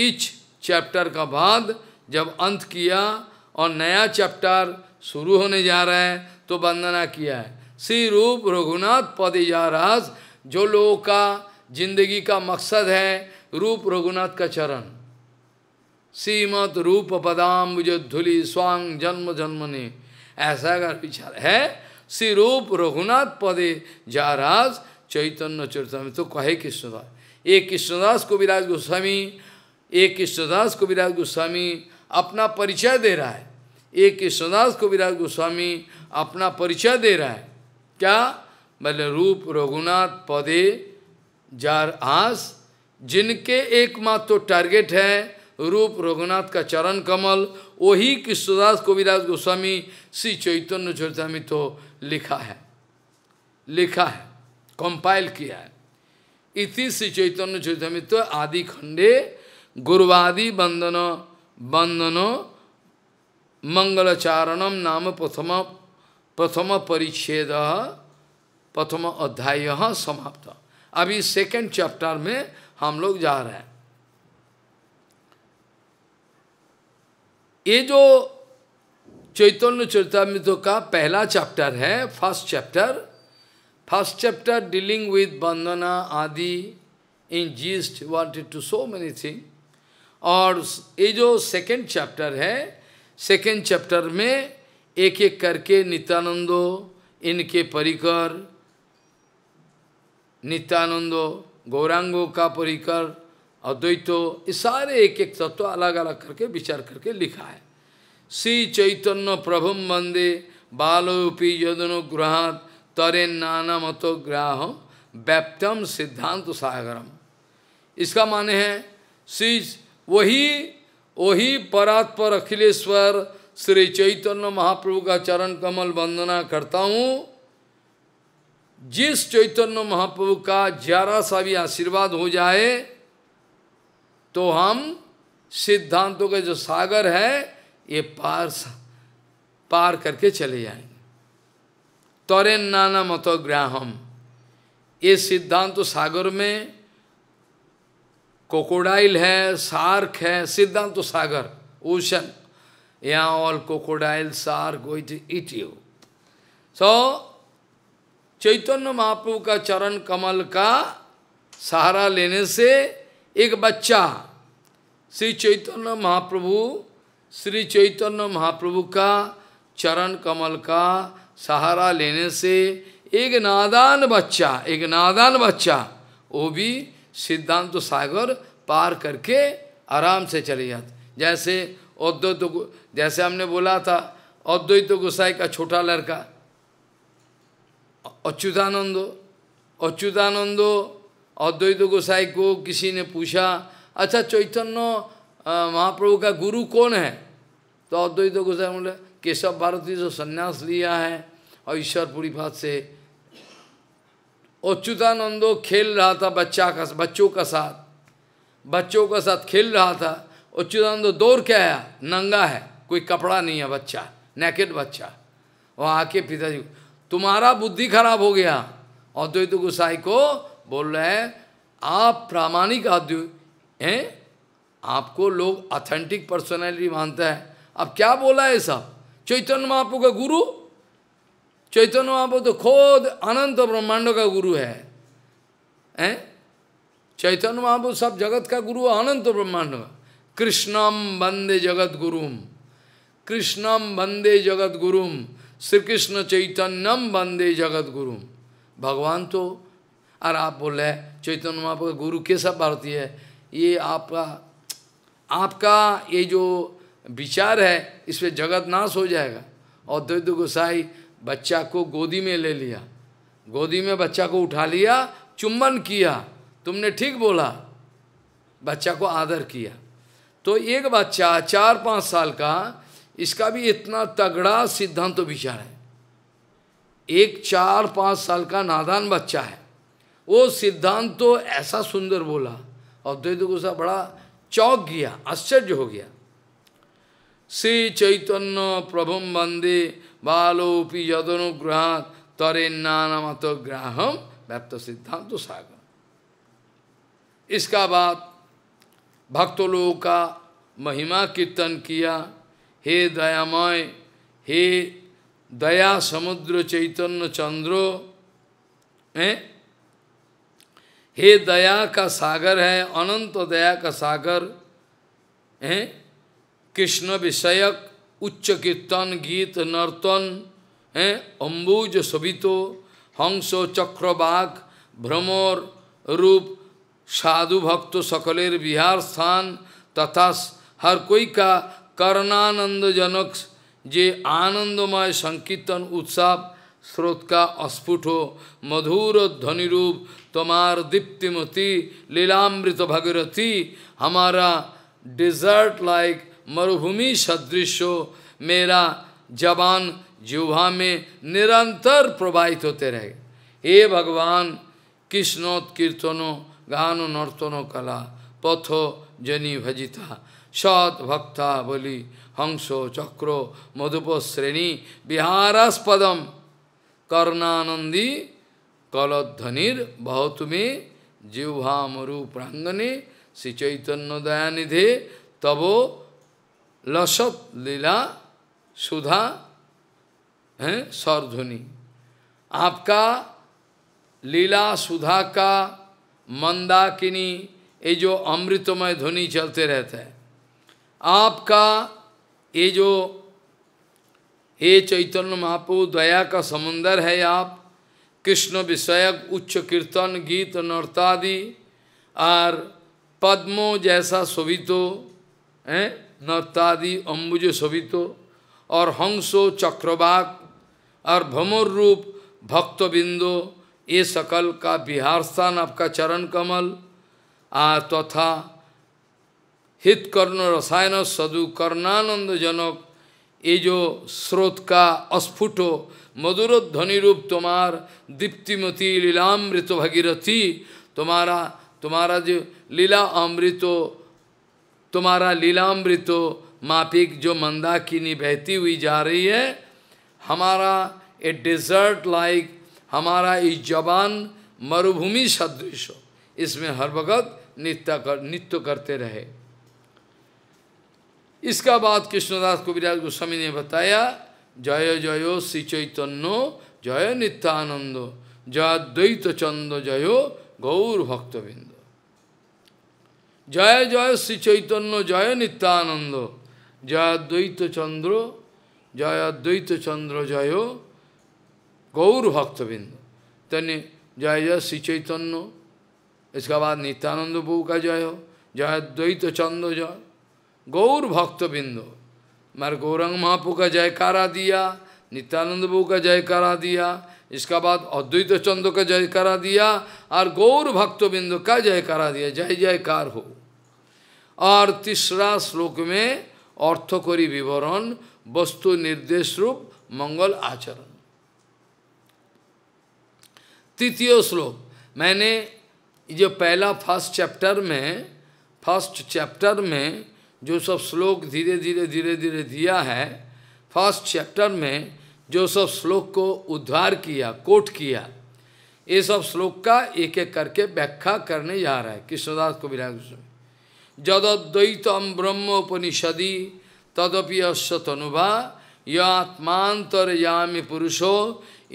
इच चैप्टर का बाद जब अंत किया और नया चैप्टर शुरू होने जा रहा है तो वंदना किया है श्री रूप रघुनाथ पदे जा रस जो लोगों का जिंदगी का मकसद है रूप रघुनाथ का चरण सीमत रूप पदाम धुली स्वांग जन्म जन्म ने ऐसा अगर विचार है श्री रूप रघुनाथ पदे जाराज चैतन्य चरितम तो कहे कृष्णदास एक कृष्णदास को विराज गोस्वामी एक कृष्णदास को विराज गोस्वामी अपना परिचय दे रहा है एक कृष्णदास को विराज गोस्वामी अपना परिचय दे रहा है क्या बोले रूप रघुनाथ पदे जार आस जिनके एकमात्र तो टारगेट है रूप रघुनाथ का चरण कमल वही कृष्णदास कविराज गोस्वामी श्री चैतन्य चौतामी तो लिखा है लिखा है कंपाइल किया है इति श्री चैतन्य चौतामित तो आदि खंडे गुरुवादि बंदन बंदन मंगलचारणम नाम प्रथम प्रथम परिच्छेद प्रथम अध्याय समाप्त अभी सेकेंड चैप्टर में हम लोग जा रहे हैं ये जो चैतन्य चैतन्य का पहला चैप्टर है first chapter first chapter dealing with वंदना आदि in gist wanted to so many thing और ये जो सेकंड चैप्टर है सेकंड चैप्टर में एक एक करके नित्यानंदो इनके परिकर नित्यानंदो गौरांगो का परिकर अद्वैत ये सारे एक एक तत्व तो अलग अलग करके विचार करके लिखा है श्री चैतन्य प्रभु मंदे बालोपी यदनुग्रहात तरे नाना मतो ग्राह व्याप्तम सिद्धांत सागरम इसका माने है श्री वही वही परात्पर अखिलेश्वर श्री चैतन्य महाप्रभु का चरण कमल वंदना करता हूँ जिस चैतन्य महाप्रभु का जरा सा भी आशीर्वाद हो जाए तो हम सिद्धांतों के जो सागर है ये पार पार करके चले जाएंगे तोरे नाना मतो ग्राहम ये सिद्धांत सागर में कोकोडाइल है सार्क है सिद्धांत सागर ओशन यहाँ all crocodile shark it you so Chaitanya Mahaprabhu का चरण कमल का सहारा लेने से एक बच्चा श्री चैतन्य महाप्रभु श्री चैतन्य महाप्रभु का चरण कमल का सहारा लेने से एक नादान बच्चा एक नादान बच्चा वो भी सिद्धांत तो सागर पार करके आराम से चले जाते जैसे अद्वैत तो, जैसे हमने बोला था अद्वैत तो गोसाई का छोटा लड़का अच्युतानंद अच्युतानंद अद्वैत गोसाई को किसी ने पूछा अच्छा चैतन्य महाप्रभु का गुरु कौन है तो अद्वैत गोसाई बोले केशव भारती जो सन्यास लिया है और ईश्वरपुरी बात से अच्युतानंदो खेल रहा था बच्चा का बच्चों का साथ बच्चों का साथ खेल रहा था अच्युतानंदो दौड़ के आया नंगा है कोई कपड़ा नहीं है बच्चा नैकेट बच्चा वहाँ आके पिताजी तुम्हारा बुद्धि खराब हो गया अद्वैत गोसाई को बोल रहे हैं आप प्रामाणिक अद्वैत हैं आपको लोग ऑथेंटिक पर्सनैलिटी मानते हैं अब क्या बोला है सब चैतन्य महापू का गुरु चैतन्य महापू तो खुद अनंत ब्रह्मांड का गुरु है हैं चैतन्य महापू सब जगत का गुरु अनंत ब्रह्मांड कृष्णम वंदे जगत गुरुम कृष्णम वंदे जगत गुरुम श्री कृष्ण चैतन्यम वंदे जगत गुरु भगवान तो और आप बोल रहे चैतन्य महाप्रभु का गुरु कैसा भारतीय है ये आपका आपका ये जो विचार है इस पर जगत नाश हो जाएगा और द्वैध गोसाई बच्चा को गोदी में ले लिया गोदी में बच्चा को उठा लिया चुम्बन किया तुमने ठीक बोला बच्चा को आदर किया तो एक बच्चा चार पाँच साल का इसका भी इतना तगड़ा सिद्धांत तो विचार है एक चार पाँच साल का नादान बच्चा है वो सिद्धांत तो ऐसा सुंदर बोला और द्वैत गुस्सा बड़ा चौक गया आश्चर्य हो गया श्री चैतन्य प्रभुम वंदे बालोपि यदनुग्रहात तरे नाना मत ग्राहम व्याप्त सिद्धांत तो सागर इसका बाद भक्तों लोगों का महिमा कीर्तन किया हे दयामय हे दया समुद्र चैतन्य चंद्रो हैं हे दया का सागर है अनंत दया का सागर हैं कृष्ण विषयक उच्च कीर्तन गीत नर्तन हैं अम्बुज सबितो हंस चक्रवाक भ्रमर रूप साधु भक्त सकलेर विहार स्थान तथा हर कोई का कर्णानंद जनक जे आनंदमय संकीर्तन उत्साह स्रोत का अस्फुट हो मधुर ध्वनिरूप तुम्हार दीप्तिमती लीलामृत भगीरथी हमारा डिजर्ट लाइक मरुभूमि सदृश मेरा जवान जुहा में निरंतर प्रवाहित होते रहे हे भगवान कृष्णोत् कीर्तनो गानो नर्तनो कला पथो जनी Bhajita Shad Bhakta Bali Hangso Chakro Madhupa Sreni Viharaspadam Karnanandi Kaladhanir Bhautume Jivhamaru Prangane Sri Chaitanya Dayanidhe Tabo Lasat Lila Sudha Sardhuni Aapka Lila Sudhaka Mandakini Mandakini ये जो अमृतमय ध्वनि चलते रहते हैं आपका ये जो हे चैतन्य महापो दया का समुंदर है आप कृष्ण विषयक उच्च कीर्तन गीत नर्तादि और पद्मो जैसा शोभितो हैं नर्तादि अम्बुज शोभितो और हंसो चक्रवाक और भमुर रूप भक्त बिंदो ये सकल का बिहार स्थान आपका चरण कमल आ तथा तो हित कर्ण रसायन सदु कर्णानंद जनक ये जो स्रोत का अस्फुटो मधुरोध्वनि रूप तुम्हार दीप्तिमती लीलामृत भगीरथी तुम्हारा तुम्हारा जो लीला अमृतो तुम्हारा लीलामृतो मापिक जो मंदाकिनी बहती हुई जा रही है हमारा ए डेजर्ट लाइक हमारा इस जवान मरुभूमि सदृश इसमें हर वक्त नित्य कर नित्य करते रहे इसका बाद कृष्णदास विराज गोस्वामी ने बताया जय जयो श्री चैतन्य जय नित्यानंद जय द्वैत चंद जयो गौर भक्तबिंद जय जय श्री चैतन्य जय नित्यानंद जय द्वैत चंद्र जय द्वैत चंद्र जयो गौर भक्तबिंद तने जय जय श्री चैतन्य इसका बाद नित्यानंद बहु का जय हो जय द्वैत चंद्र जय गौर भक्त बिंदु मार गौरंग महापू का जयकारा दिया नित्यानंद बहु का जयकारा दिया इसका बाद अद्वैत चंद्र का जयकारा दिया और गौर भक्त बिंदु का जयकारा दिया जय जयकार हो और तीसरा श्लोक में अर्थकोरी विवरण वस्तु निर्देश रूप मंगल आचरण तृतीय श्लोक मैंने जो पहला फर्स्ट चैप्टर में फर्स्ट चैप्टर में जो सब श्लोक धीरे धीरे धीरे धीरे दिया है फर्स्ट चैप्टर में जो सब श्लोक को उद्धार किया कोट किया ये सब श्लोक का एक एक करके व्याख्या करने जा रहा है कृष्णदास को विराग गोस्वामी जदद्वैतम ब्रह्म उपनिषदि तदपि अश्वतनुभा यामी पुरुषो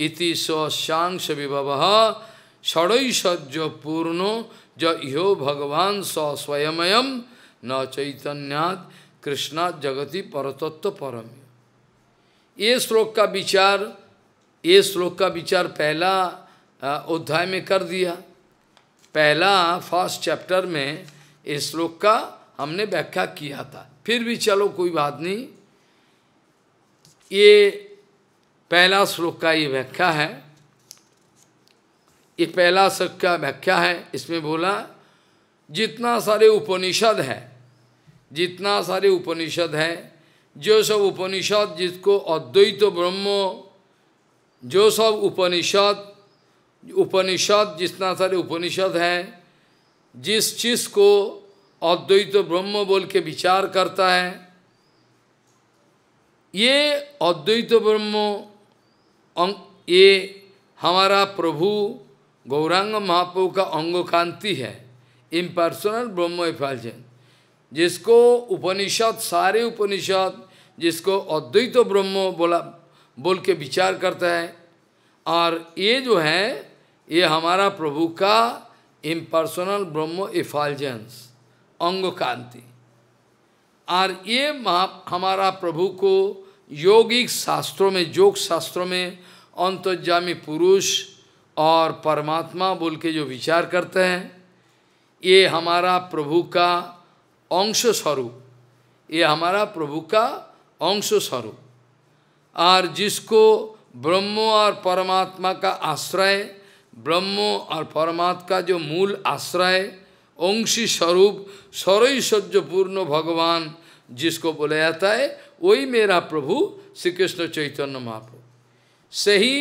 इति स्वशांश विभव षड पूर्णो ज इहो भगवान स्वस्वयमयम न चैतन्याद कृष्णा जगति परतत्व परम ये श्लोक का विचार ये श्लोक का विचार पहला अध्याय में कर दिया पहला फर्स्ट चैप्टर में इस श्लोक का हमने व्याख्या किया था फिर भी चलो कोई बात नहीं ये पहला श्लोक का ये व्याख्या है ये पहला श्लोक का व्याख्या है इसमें बोला जितना सारे उपनिषद है जितना सारे उपनिषद हैं जो सब उपनिषद जिसको अद्वैत ब्रह्म जो सब उपनिषद उपनिषद जितना सारे उपनिषद हैं जिस चीज़ को अद्वैत ब्रह्म बोल के विचार करता है ये अद्वैत ब्रह्म ये हमारा प्रभु गौरांग महाप्रभु का अंगोकांति है इम्पर्सनल ब्रह्म एफाल्जन जिसको उपनिषद सारे उपनिषद जिसको अद्वैत ब्रह्म बोला बोल के विचार करता है और ये जो है ये हमारा प्रभु का इम्पर्सनल ब्रह्म इफालजेंस अंग कांति और ये महा हमारा प्रभु को योगिक शास्त्रों में योग शास्त्रों में अंतर्जामी पुरुष और परमात्मा बोल के जो विचार करते हैं ये हमारा प्रभु का अंश स्वरूप ये हमारा प्रभु का अंश स्वरूप और जिसको ब्रह्म और परमात्मा का आश्रय ब्रह्म और परमात्मा का जो मूल आश्रय अंशी स्वरूप सौरैश्वर्यपूर्ण भगवान जिसको बोला जाता है वही मेरा प्रभु श्री कृष्ण चैतन्य महाप्रभु से ही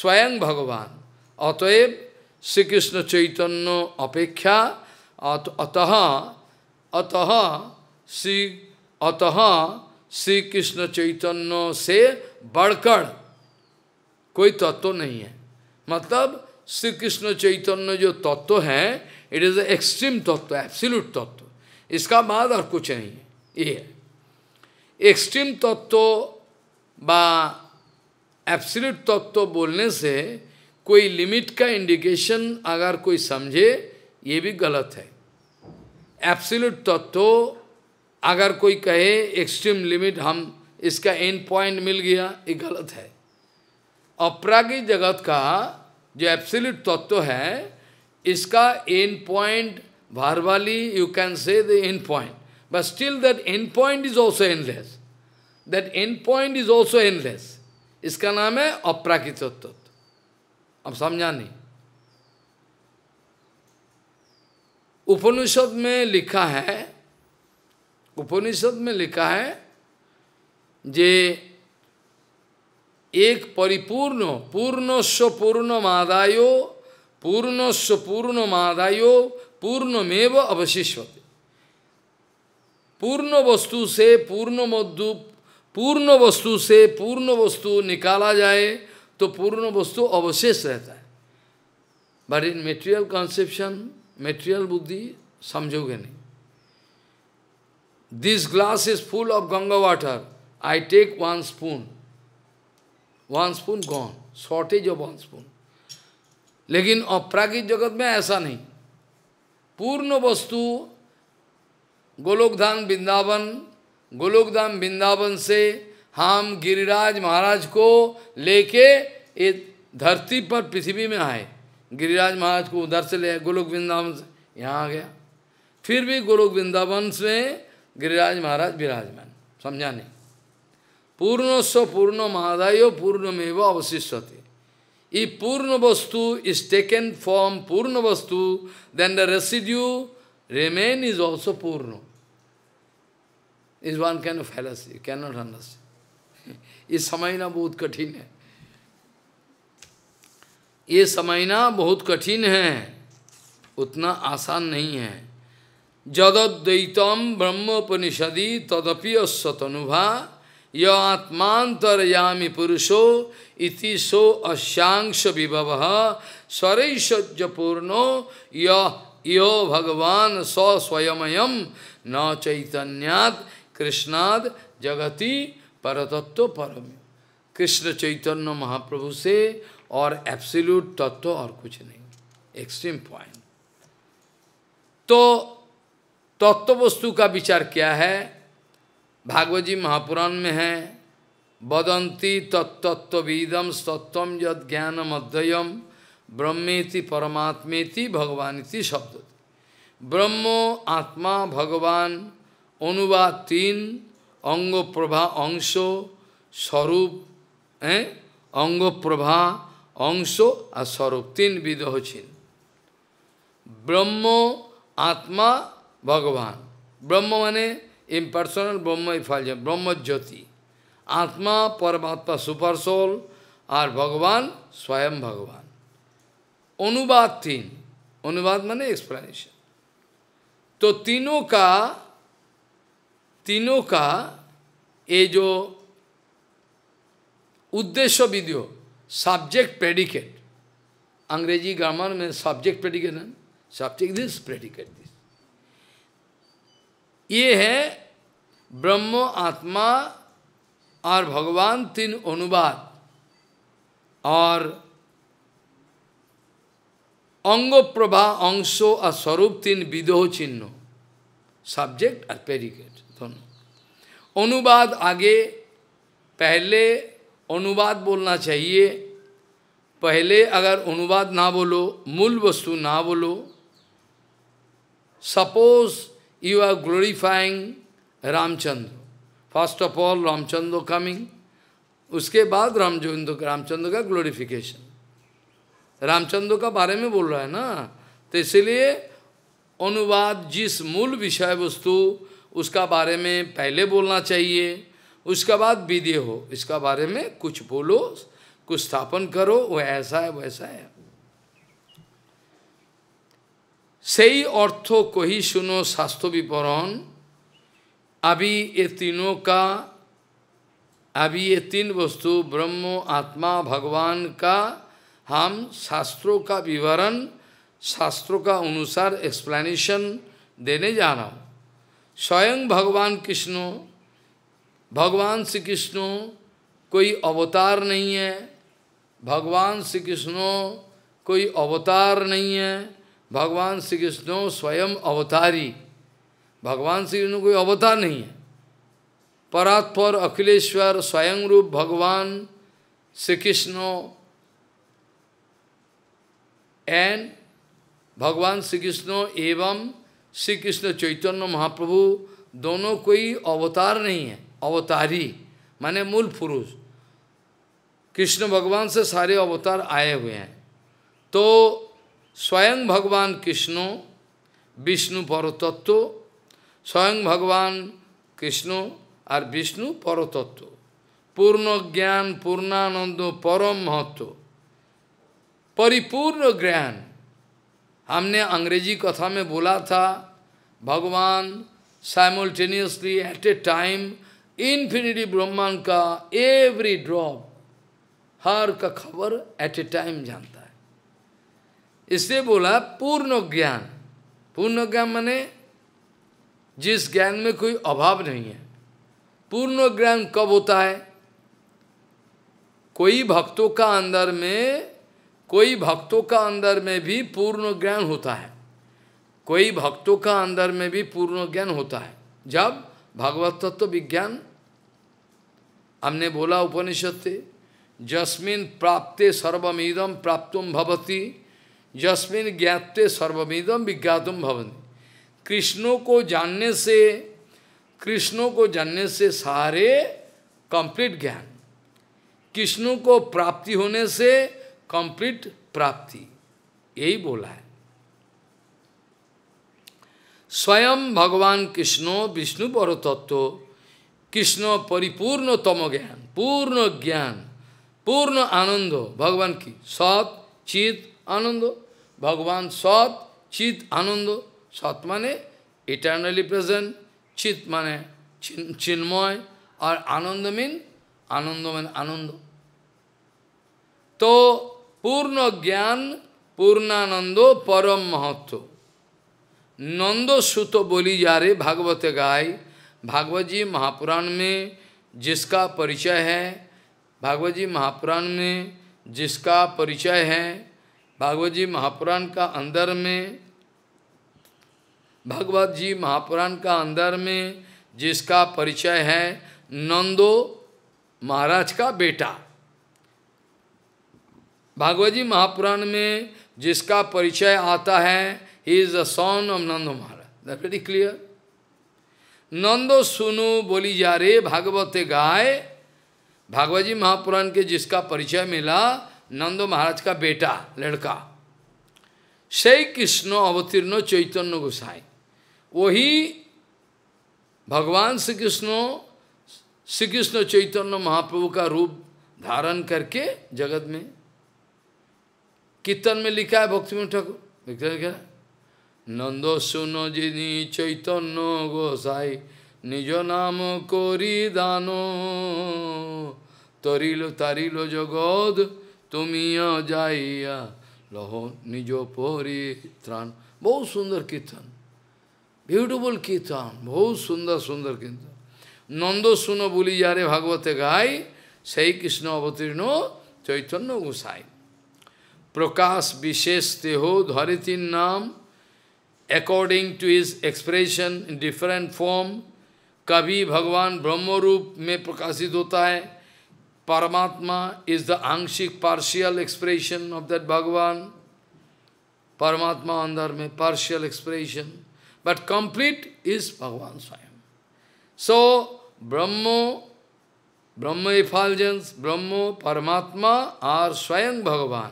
स्वयं भगवान अतएव श्रीकृष्ण चैतन्य अपेक्षा अतः अतः श्री अतः श्री कृष्ण चैतन्य से बढ़कर कोई तत्व नहीं है मतलब श्री कृष्ण चैतन्य जो तत्व है इट इज एक्सट्रीम तत्व एब्सिल्यूट तत्व इसका बाद और कुछ नहीं है ये है एक्सट्रीम तत्व बा एब्सिल्यूट तत्व बोलने से कोई लिमिट का इंडिकेशन अगर कोई समझे ये भी गलत है एब्सोल्यूट तत्व अगर कोई कहे एक्सट्रीम लिमिट हम इसका एंड पॉइंट मिल गया ये गलत है अपरागिक जगत का जो एब्सोल्यूट तत्व है इसका एंड पॉइंट भारवाली you can say the end point but still that end point is also endless that end point is also endless इसका नाम है अप्राकृत तत्व अब समझा नहीं उपनिषद में लिखा है उपनिषद में लिखा है जे एक परिपूर्ण पूर्णस्व पूर्ण मादायो पूर्णस्व पूर्ण मादायो पूर्णमेव अवशिष्यते पूर्ण वस्तु से पूर्ण मधु पूर्ण वस्तु से पूर्ण वस्तु निकाला जाए तो पूर्ण वस्तु अवशेष रहता है but in material conception material बुद्धि समझोगे नहीं this glass is full of Ganga water I take one spoon one spoon gone shortage of one spoon लेकिन अपरागिक जगत में ऐसा नहीं पूर्ण वस्तु गोलोकधाम वृंदावन गोलोकधाम वृंदावन से हम गिरिराज महाराज को लेके ये धरती पर पृथ्वी में आए गिरिराज महाराज को उधर से ले गोलोक वृंदावन से यहाँ आ गया फिर भी गोलोक वृंदावन से गिरिराज महाराज विराजमान समझा नहीं पूर्णोत्सव पूर्ण महादाय पूर्ण में पूर्णमेव अवशिष्यते ये पूर्ण वस्तु इज टेकन फॉर्म पूर्ण वस्तु then the residue remain is also पूर्ण इज वन कैन फैलस यू कैन नॉट अंडरस्टैंड इस समय ना बहुत कठिन है ये समझना बहुत कठिन है उतना आसान नहीं है जदद्वैतम ब्रह्मोपनिषदि तदपि सतनुभा य आत्मातरयामी पुरुषो इति सो अश्यांश विभव स्वरैश्वर्यपूर्णो य यो भगवान स स्वयमयम न चैतन्याद कृष्णाद जगति परतत्व परम कृष्ण चैतन्य महाप्रभु से और एब्सोल्यूट तत्व और कुछ नहीं एक्सट्रीम पॉइंट तो तत्व वस्तु का विचार क्या है भागवत जी महापुराण में है वदंती तत्तत्वीदम तत्व यद ज्ञानम अद्वयम ब्रह्मेति परमात्मेति भगवानिति शब्द ब्रह्मो आत्मा भगवान अनुवाद तीन अंग प्रभा अंशो स्वरूप हैं अंग प्रभा অংশ আর স্বরূপ তিন বিদহচিন ব্রহ্ম আত্মা ভগবান ব্রহ্ম মানে ইম্পার্সোনাল ব্রহ্ম ইফাল ব্রহ্মজ্যোতি আত্মা পরমাত্মা সুপার সোল আর ভগবান স্বয়ং ভগবান অনুবাদ তিন অনুবাদ মানে एक्सप्लेनेशन তো তিনো কা তিনো কা এ যো উদ্দেশ্য বিধিও सब्जेक्ट प्रेडिकेट अंग्रेजी ग्रामर में सब्जेक्ट प्रेडिकेट है सब्जेक्ट दिस प्रेडिकेट दिस ये है ब्रह्म आत्मा और भगवान तीन अनुवाद और अंगो प्रभा अंशो और स्वरूप तीन विदोह चिन्ह सब्जेक्ट और प्रेडिकेट दोनों अनुवाद आगे पहले अनुवाद बोलना चाहिए पहले अगर अनुवाद ना बोलो मूल वस्तु ना बोलो suppose you are glorifying Ramchandra first of all Ramchandra coming उसके बाद राम का रामचंद्र का ग्लोरीफिकेशन रामचंद्र का बारे में बोल रहा है ना तो इसलिए अनुवाद जिस मूल विषय वस्तु उसका बारे में पहले बोलना चाहिए उसके बाद विधि हो इसका बारे में कुछ बोलो कुछ स्थापन करो वो ऐसा है वैसा है सही अर्थों को ही सुनो शास्त्रो विपरण अभी ये तीनों का अभी ये तीन वस्तु ब्रह्म आत्मा भगवान का हम शास्त्रों का विवरण शास्त्रों का अनुसार एक्सप्लेनेशन देने जा रहा हूँ स्वयं भगवान कृष्ण भगवान श्री कृष्ण कोई अवतार नहीं है भगवान श्री कृष्ण कोई अवतार नहीं है भगवान श्री कृष्ण स्वयं अवतारी भगवान श्री कृष्ण कोई अवतार नहीं है परात्पर अखिलेश्वर स्वयं रूप भगवान श्री कृष्ण एंड भगवान श्री कृष्ण एवं श्री कृष्ण चैतन्य महाप्रभु दोनों कोई अवतार नहीं है अवतारी माने मूल पुरुष कृष्ण भगवान से सारे अवतार आए हुए हैं तो स्वयं भगवान कृष्ण विष्णु परतत्व स्वयं भगवान कृष्ण और विष्णु परतत्व पूर्ण ज्ञान पूर्णानंद परम महत्व परिपूर्ण ज्ञान हमने अंग्रेजी कथा में बोला था भगवान simultaneously at a time infinity ब्रह्मांड का एवरी ड्रॉप हर का खबर एट ए टाइम जानता है इसलिए बोला पूर्ण ज्ञान पूर्ण ज्ञान माने जिस ज्ञान में कोई अभाव नहीं है पूर्ण ज्ञान कब होता है कोई भक्तों का अंदर में कोई भक्तों का अंदर में भी पूर्ण ज्ञान होता है कोई भक्तों का अंदर में भी पूर्ण ज्ञान होता है जब भागवत तत्व विज्ञान हमने बोला उपनिषद से जस्मिन प्राप्ते सर्वमिदम प्राप्त भवती जस्मिन ज्ञाते सर्वमिदम विज्ञातम भवती कृष्णों को जानने से कृष्णों को जानने से सारे कंप्लीट ज्ञान कृष्णों को प्राप्ति होने से कंप्लीट प्राप्ति यही बोला है স্বয়ং ভগবান কৃষ্ণ বিষ্ণু পরতত্ত্ব কৃষ্ণ পরিপূর্ণতম জ্ঞান পূর্ণ জ্ঞান পূর্ণ আনন্দ ভগবান কি সৎ চিত আনন্দ ভগবান সৎ চিত আনন্দ সৎ মানে ইটার্নালি প্রেজেন্ট চিত মানে চিন্ময় আর আনন্দ মিন আনন্দ মানে আনন্দ তো পূর্ণ জ্ঞান পূর্ণানন্দ পরম মহত্ব नंद सुत बोली जा रही भागवत गाय भागवत जी महापुराण में जिसका परिचय है भागवत जी महापुराण में जिसका परिचय है भागवत जी महापुराण का अंदर में भगवत जी महापुराण का अंदर में जिसका परिचय है नंदो महाराज का बेटा भागवत जी महापुराण में जिसका परिचय आता है He is the son of Nanda Maharaj. That's pretty clear. नंदो सुनो बोली जा रे भागवते गाय भागवत जी महापुराण के जिसका परिचय मिला नंदो महाराज का बेटा लड़का से कृष्ण अवतीर्ण चैतन्य गोसाई वही भगवान श्री कृष्ण श्री कृष्ण चैतन्य महाप्रभु का रूप धारण करके जगत में कीर्तन में लिखा है भक्ति में ठाकुर क्या নন্দ শুন যিনি চৈতন্য গোসাই নিজ নাম করি দান তরিল তারিল জগদ তুমি যাইয়া লহ নিজ পরিত্রাণ বহু সুন্দর কীর্তন বিউটিফুল কীর্তন বহু সুন্দর সুন্দর কীর্তন নন্দ শুন বলি যারে ভাগবতে গাই সেই কৃষ্ণ অবতীর্ণ চৈতন্য গোসাই প্রকাশ বিশেষ দেহ ধরিতির নাম according to his expression in different form. Kavi Bhagavan Brahma Roop में प्रकाशित होता है Paramatma is the आंशिक partial expression of that Bhagavan. Paramatma andar mein partial expression. But complete is Bhagavan Swayam. So, Brahma, Brahma effulgence, Brahma, Paramatma are Swayam Bhagavan.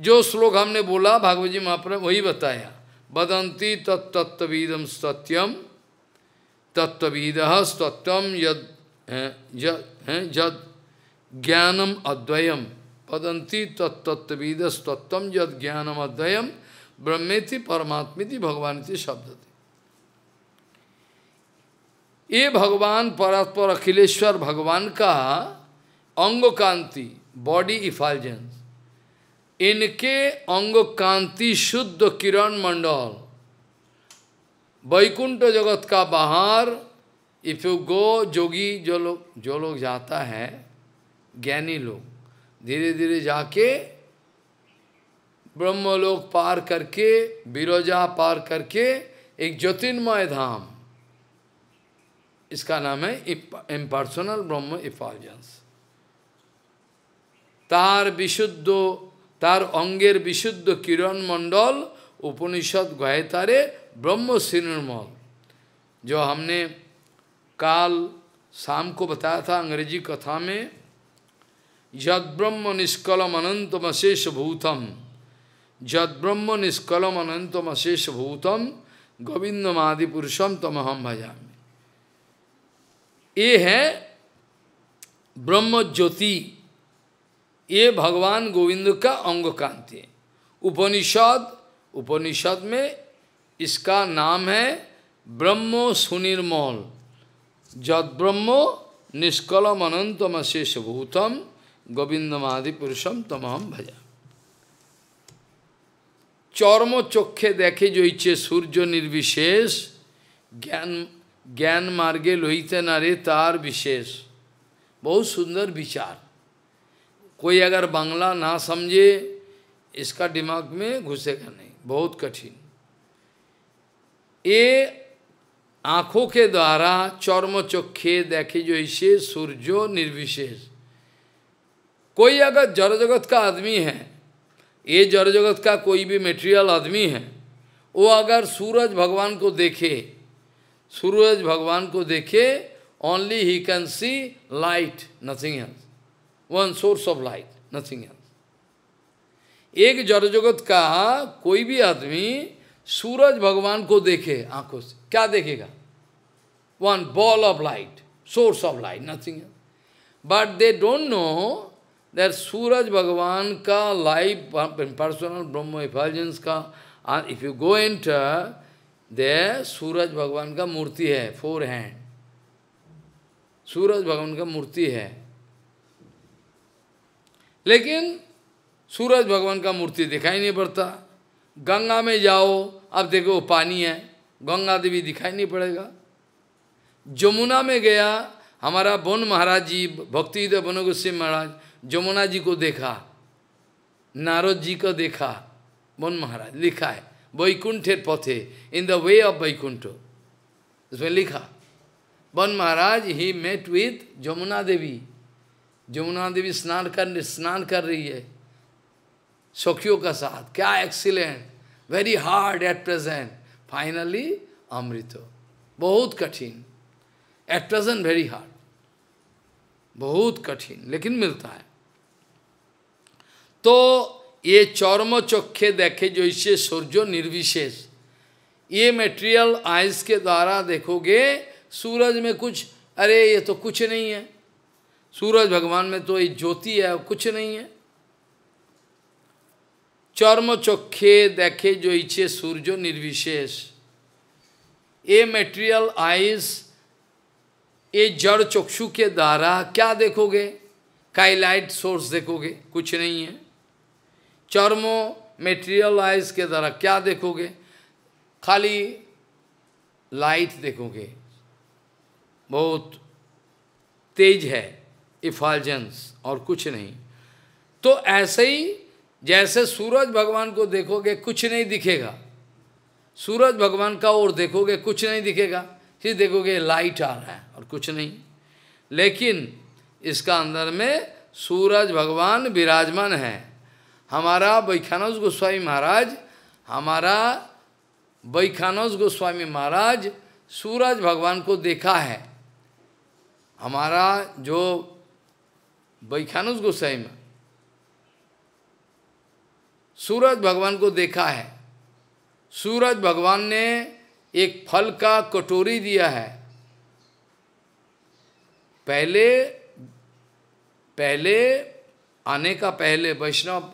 जो श्लोक हमने बोला भागवत जी महाप्रभु वही बताया वदंती तत्तत्वीदम सत्यम तत्वीद सत्यम यद यद ज्ञानम अद्वयम वदंती तत्तत्वीद तत्वम यद ज्ञानम अद्वयम ब्रह्मेति परमात्मेति भगवान से शब्द थे ये भगवान परस्पर अखिलेश्वर भगवान का अंग कांति बॉडी इफालजेंस इनके अंग कांति शुद्ध किरण मंडल वैकुंठ जगत का बाहर इफ यू गो जोगी जो लोग जो लोग जाता है ज्ञानी लोग धीरे धीरे जाके ब्रह्मलोक पार करके बिरोजा पार करके एक ज्योतिर्मय धाम इसका नाम है इम्पर्सोनल ब्रह्म इफालजंस तार विशुद्ध তার অঙ্গের বিশুদ্ধ কিরণমণ্ডল উপনিषद गयतारे ब्रह्म सिनुर्मल जो हमने काल शाम को बताया था अंग्रेजी कथा में यद ब्रह्म निष्कलम अनंतम अशेष भूतम यद ब्रह्म निष्कलम अनंतम अशेष भूतम गोविंदम आदि पुरुषम तमहम भजा ये है ब्रह्म ज्योति ये भगवान गोविंद का अंग कांति उपनिषद उपनिषद में इसका नाम है ब्रह्मो सुनिर्मल जद ब्रह्मो निष्कलम अनंतम शेष भूतम गोविंदमादि पुरुषम तमाम भजा चोखे देखे जो इच्छे सूर्य निर्विशेष ज्ञान ज्ञान मार्गे लोहित नारे तार विशेष बहुत सुंदर विचार कोई अगर बांग्ला ना समझे इसका दिमाग में घुसेगा नहीं बहुत कठिन ये आँखों के द्वारा चौर्म चौखे देखे जो इसे सूर्यो निर्विशेष कोई अगर जड़ जगत का आदमी है ये जड़ जगत का कोई भी मेटेरियल आदमी है वो अगर सूरज भगवान को देखे सूरज भगवान को देखे only he can see light nothing else one source of light, nothing else एक जड़ जगत का कोई भी आदमी सूरज भगवान को देखे आंखों से क्या देखेगा one ball of light source of light nothing but they don't know that सूरज भगवान का लाइफ पर्सनल ब्रह्म इफेजेंस का if you go enter they सूरज भगवान का मूर्ति है फोर हैंड सूरज भगवान का मूर्ति है लेकिन सूरज भगवान का मूर्ति दिखाई नहीं पड़ता गंगा में जाओ अब देखो पानी है गंगा देवी दिखाई नहीं पड़ेगा जमुना में गया हमारा बन महाराज जी भक्ति बनो गोस्वामी महाराज जमुना जी को देखा नारद जी को देखा बन महाराज लिखा है वैकुंठे पथे in the way of Vaikuntha उसमें लिखा Ban Maharaj he met with Jamuna Devi Yamuna Devi स्नान कर स्नान कर रही है सखियों का साथ क्या excellent very hard at present finally अमृतो बहुत कठिन एट प्रेजेंट वेरी हार्ड बहुत कठिन लेकिन मिलता है तो ये चौरम चौखे देखे जो इससे सूर्य निर्विशेष ये मेटेरियल आइस के द्वारा देखोगे सूरज में कुछ अरे ये तो कुछ नहीं है सूरज भगवान में तो ये ज्योति है कुछ नहीं है चर्म चौखे देखे जो इच्छे सूर्य निर्विशेष ए मेटेरियल आइस ये जड़ चक्षु के द्वारा क्या देखोगे काइलाइट सोर्स देखोगे कुछ नहीं है चर्मो मेटेरियल आइज के द्वारा क्या देखोगे खाली लाइट देखोगे बहुत तेज है इफालजेंस और कुछ नहीं तो ऐसे ही जैसे सूरज भगवान को देखोगे कुछ नहीं दिखेगा सूरज भगवान का ओर देखोगे कुछ नहीं दिखेगा फिर देखोगे लाइट आ रहा है और कुछ नहीं लेकिन इसका अंदर में सूरज भगवान विराजमान है हमारा बैखानस गोस्वामी महाराज हमारा बैखानस गोस्वामी महाराज सूरज भगवान को देखा है हमारा जो वैखानुष गोसाई में सूरज भगवान को देखा है सूरज भगवान ने एक फल का कटोरी दिया है पहले पहले आने का पहले वैष्णव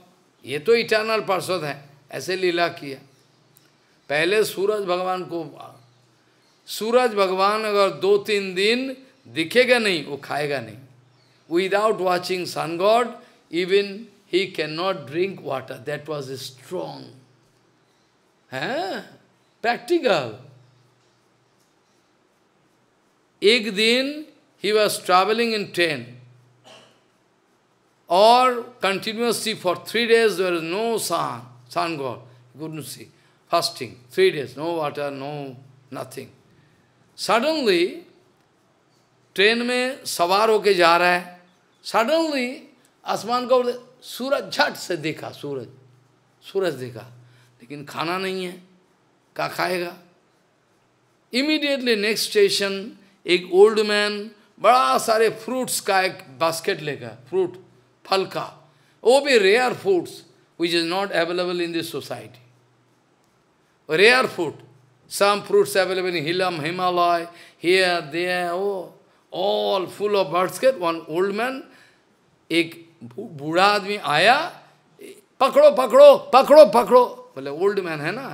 ये तो इटर्नल पार्षद है ऐसे लीला किया पहले सूरज भगवान को सूरज भगवान अगर दो तीन दिन दिखेगा नहीं वो खाएगा नहीं Without watching sun god, even he cannot drink water. That was strong. Huh? Practical. Ek din, he was traveling in train. Or continuously for three days there was no sun, sun god, Goodness, see. Fasting, three days, no water, no nothing. Suddenly, train में सवार होके जा रहा है suddenly आसमान को सूरज झट से देखा सूरज सूरज देखा लेकिन खाना नहीं है क्या खाएगा इमीडिएटली नेक्स्ट स्टेशन एक ओल्ड मैन बड़ा सारे फ्रूट्स का एक बास्केट लेकर फ्रूट फल का वो भी rare fruits which is not available in this society rare fruit some fruits available in हिलम Himalaya here there oh all full of basket one old man एक बूढ़ा आदमी आया पकड़ो पकड़ो पकड़ो पकड़ो बोले ओल्ड मैन है ना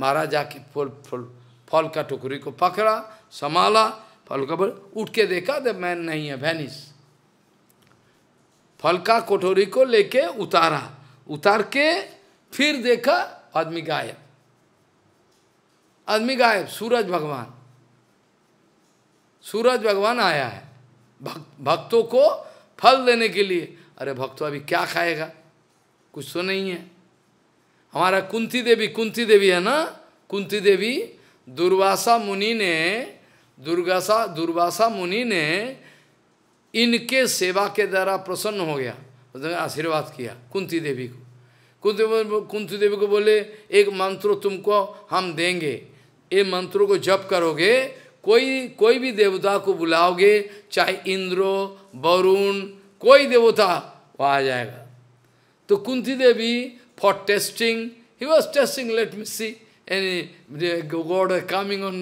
महाराज जाके फल फल फल का टुकड़ी को पकड़ा संभाला फल का बोल उठ के देखा द मैन नहीं है भैनिस फल का कोठोरी को लेके उतारा उतार के फिर देखा आदमी गायब आदमी गायब सूरज भगवान सूरज भगवान आया है भक्तों को फल देने के लिए अरे भक्त अभी क्या खाएगा कुछ तो नहीं है हमारा कुंती देवी कुंती देवी है ना कुंती देवी दुर्वासा मुनि ने दुर्गासा दुर्वासा मुनि ने इनके सेवा के द्वारा प्रसन्न हो गया उसने आशीर्वाद किया कुंती देवी को कुंती कुंती देवी को बोले एक मंत्र तुमको हम देंगे ये मंत्रों को जप करोगे कोई कोई भी देवता को बुलाओगे चाहे इंद्रो वरुण कोई देवता वो आ जाएगा तो Kunti Devi for testing he was testing let me see any god coming on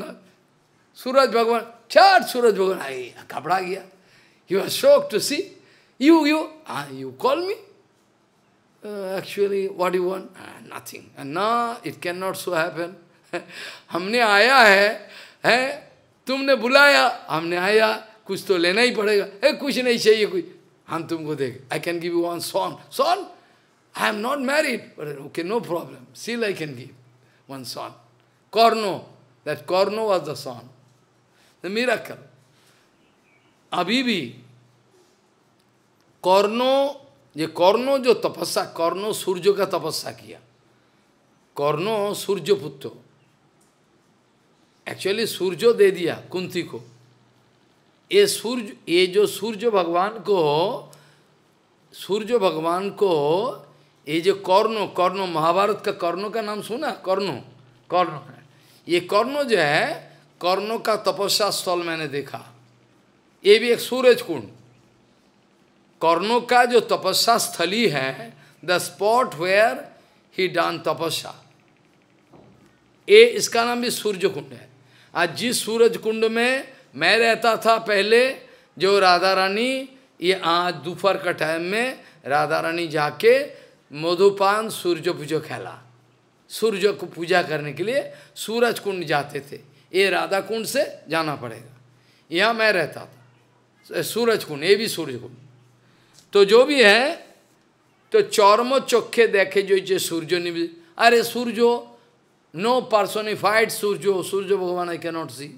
सूरज भगवान चार सूरज भगवान आ गया घबरा गया you are shock to see you you you call me actually what you want nothing ना it can not so happen हमने आया है है तुमने बुलाया हमने आया कुछ तो लेना ही पड़ेगा ए कुछ नहीं चाहिए कुछ हम तुमको देख I can give you one son son I am not married okay no problem सील I can give one son Karna that Karna was the son the कल अभी भी कॉर्नो ये कॉर्नो जो तपस्या कॉर्नो सूर्य का तपस्या किया कॉर्नो सूर्य पुत्र एक्चुअली सूर्यो दे दिया कुंती को ये सूर्य ये जो सूर्य भगवान को सूर्य भगवान को ये जो कर्ण कर्ण महाभारत का कर्णों का नाम सुना कर्ण कर्ण है ये कर्ण जो है कर्णों का तपस्या स्थल मैंने देखा ये भी एक सूरज कुंड कर्णों का जो तपस्या स्थली है the spot where he done तपस्या ये इसका नाम भी सूर्य कुंड है आज जिस सूरज कुंड में मैं रहता था पहले जो राधा रानी ये आज दोपहर का टाइम में राधा रानी जाके मधुपान सूर्य पूजो खेला सूर्य को पूजा करने के लिए सूरज कुंड जाते थे ये राधा कुंड से जाना पड़ेगा यहाँ मैं रहता था सूरज कुंड ये भी सूर्य कुंड तो जो भी है तो चौरमो चौखे देखे जो जो सूर्य निवि अरे सूर्यो नो पर्सोनिफाइड सूर्यो सूर्य भगवान आई कैनॉट सी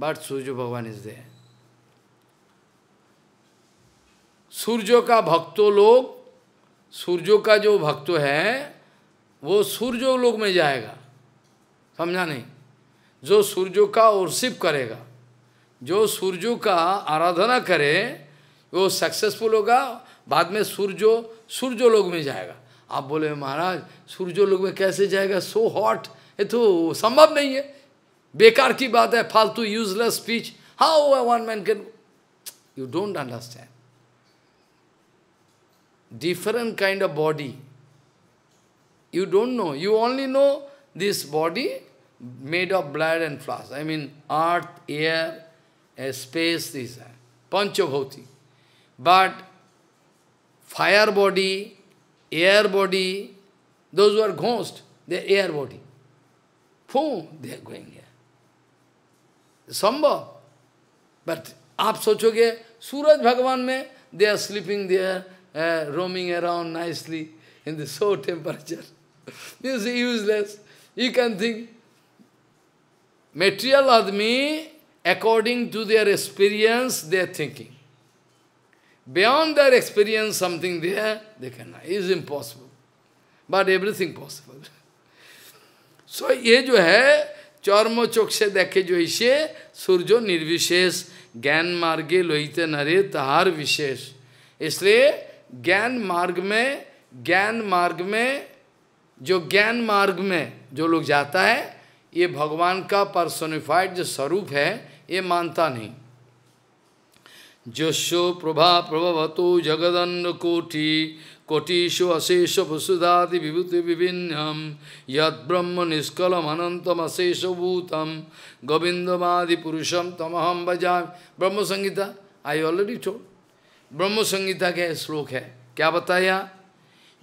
बट सूर्य भगवान इज there. सूर्य का भक्तो लोग सूर्यों का जो भक्त है वो सूर्यो लोग में जाएगा समझा नहीं जो सूर्यों का वर्शिप करेगा जो सूर्यों का आराधना करे वो सक्सेसफुल होगा बाद में सूर्यो सूर्यो लोग में जाएगा आप बोले महाराज सूर्यो लोग में कैसे जाएगा सो हॉट ये तो संभव नहीं है बेकार की बात है फालतू useless speech how one man can you don't understand different kind of body you don't know you only know this body made of blood and flesh I mean earth air a space this है पंचभौती but fire body air body those are ghost they air body फू they are going संभव but आप सोचोगे सूरज भगवान में they are sleeping they are roaming around nicely इन दो temperature means useless you can think material आदमी according to their experience they are thinking beyond their experience something they है देखे ना is impossible but everything possible so ये जो है चर्म चोक से देखे जो इसे सूर्यो निर्विशेष ज्ञान मार्गे लोहित नरे तहार विशेष इसलिए ज्ञान मार्ग में ज्ञान मार्ग में जो ज्ञान मार्ग में जो लोग जाता है ये भगवान का पर्सोनिफाइड जो स्वरूप है ये मानता नहीं जोशो प्रभा प्रभवतो जगदन्न कोटि kotisho asesho vasudhati vibhuti vivinyam yad brahma niskalam anantam asesho bhutam govindamadi purusham tamaham bhajam Brahma Sangita, I already told. Brahma Sangita का श्लोक है क्या बताया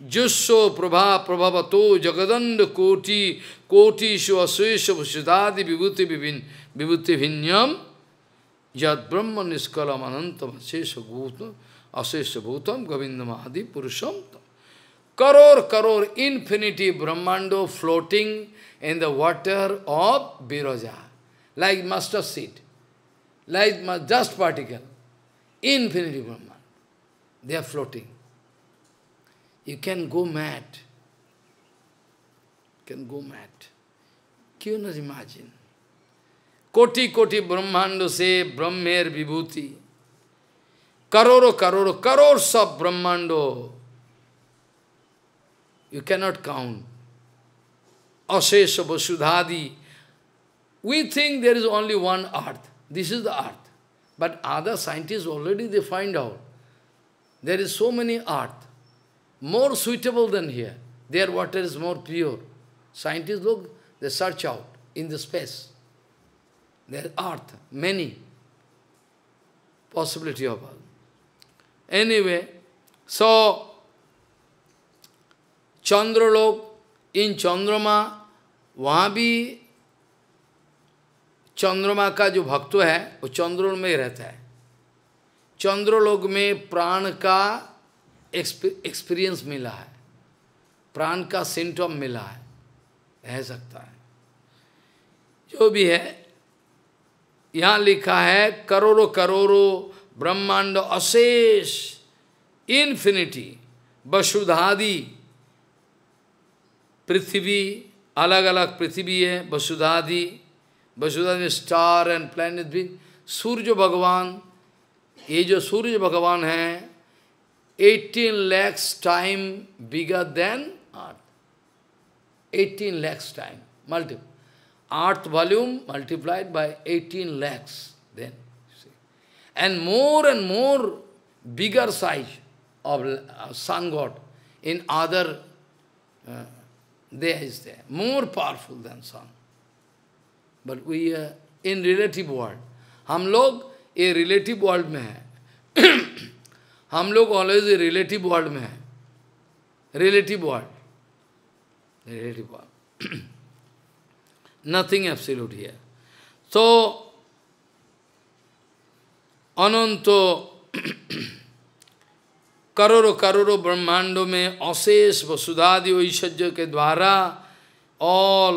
जुस्सो प्रभा प्रभावतो जगदंड कोटि कोटिशो अश्वेशव सुधादि विभूति विभिन्न विभूति भिन्यम यद ब्रह्म Asesya Bhutam Govindamadi Purusham Karor Karor infinity Brahmando floating in the water of Viraja, like mustard seed, like just particle, infinity Brahman. They are floating. You can go mad. You can go mad. Can you imagine? Koti koti brahmando se brahmer vibhuti. Karoro, karoro, karor sab brahmando. You cannot count. Asesha vasudhadi. We think there is only one earth. This is the earth. But other scientists already they find out. There is so many earth. More suitable than here. Their water is more pure. Scientists look, they search out in the space. There are earth, many possibility of earth. Anyway, so Chandralok, in Chandrama, वहाँ भी चंद्रमा का जो भक्त है वो चंद्रों में रहता है चंद्रलोक में प्राण का एक्सपीरियंस मिला है प्राण का सिंटम मिला है रह सकता है जो भी है यहाँ लिखा है करोड़ों करोड़ों ब्रह्मांड अशेष इन्फिनिटी वसुधादि पृथ्वी अलग अलग पृथ्वी है वसुधादि वसुधादि स्टार एंड प्लैनेट भी सूर्य भगवान ये जो सूर्य भगवान है 18 lakhs time bigger than earth 18 lakhs time multi earth volume multiplied by 18 lakhs then and more and more bigger size of sun god in other uh, there is there, more powerful than sun. But we uh, in relative world, हम log a relative world hai. हम log always relative world hai. relative world relative world nothing absolute here. So अनंत करोड़ों करोड़ों ब्रह्मांडों में अशेष वसुधादि ऐश्वर्य के द्वारा ऑल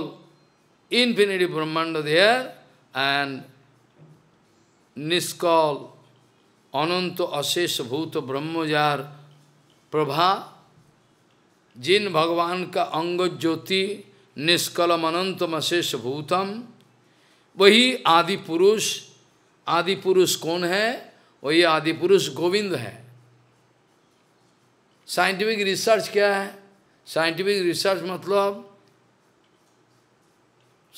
इन्फिनिटी ब्रह्मांड देयर एंड निष्कल अनंत अशेष भूत ब्रह्मजार प्रभा जिन भगवान का अंग ज्योति निष्कलम अनंतम अशेष भूतम वही आदि पुरुष आदि पुरुष कौन है वही आदि पुरुष गोविंद है साइंटिफिक रिसर्च क्या है साइंटिफिक रिसर्च मतलब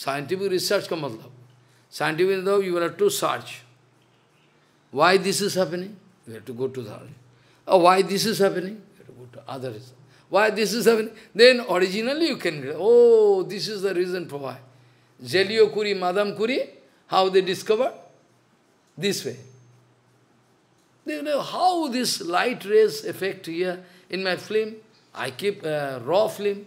साइंटिफिक रिसर्च का मतलब साइंटिफिक मतलब you are to search why this is happening you to go to why this is happening you to go this is happening then originally you can oh this is the reason for why Galileo Curie madam Curie how they discovered this way. You know how this light rays effect here in my film. I keep raw film.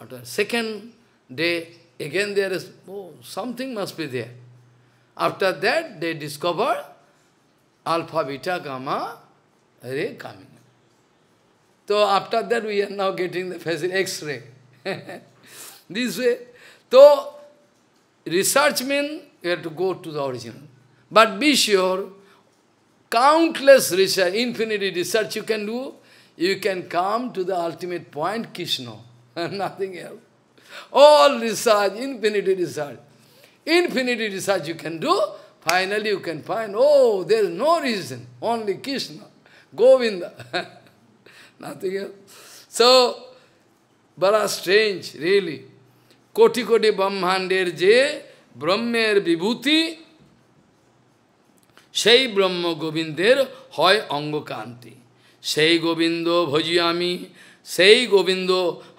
After second day, again there is, oh, something must be there. After that, they discover alpha, beta, gamma, ray coming. So after that, we are now getting the facility X-ray. this way. So, research means you have to go to the original. But be sure, countless research, infinity research you can do, you can come to the ultimate point, Krishna, nothing else. All research, infinity research. Infinity research you can do, finally you can find, oh, there is no reason, only Krishna, Govinda, nothing else. So, बड़ा strange, really. Koti koti ब्रह्मांडेर je, brahmer विभूति से ब्रह्म গোবিন্দের হয় অঙ্গকান্তি সেই গোবিंद भजियामी से गोविंद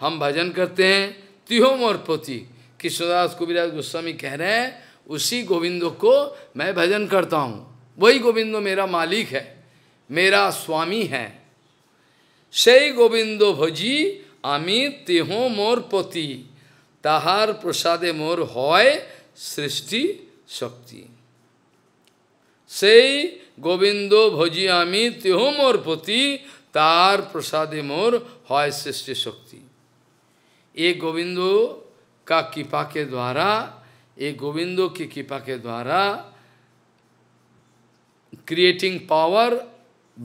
हम भजन करते हैं त्योम और पति कृष्णदास कबीराज गोस्वामी कह रहे हैं उसी गोविंद को मैं भजन करता हूँ वही गोविंद मेरा मालिक है मेरा स्वामी है से गोविंद भजी आमी तेहो मोर पति ताहार प्रसादे मोर हय सृष्टि शक्ति से गोविंद ভজি আমি मोर पति तार তার मोर মোর হয় সৃষ্টি ये गोविंदो का कृपा के द्वारा ये गोविंदो की कृपा के द्वारा क्रिएटिंग पावर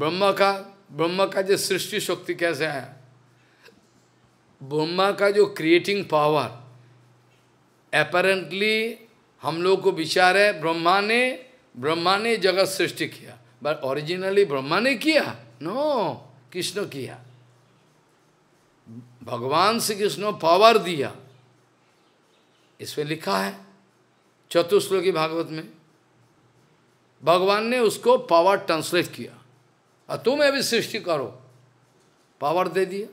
ब्रह्मा का ब्रह्मा का जो सृष्टि शक्ति कैसे है ब्रह्मा का जो क्रिएटिंग पावर अपरेंटली हम लोग को विचार है ब्रह्मा ने ब्रह्मा ने जगत सृष्टि किया बट ओरिजिनली ब्रह्मा ने किया नो कृष्ण किया भगवान श्री कृष्ण पावर दिया इसमें लिखा है चतुश्लोकी भागवत में भगवान ने उसको पावर ट्रांसलेट किया और तुम अभी सृष्टि करो पावर दे दिया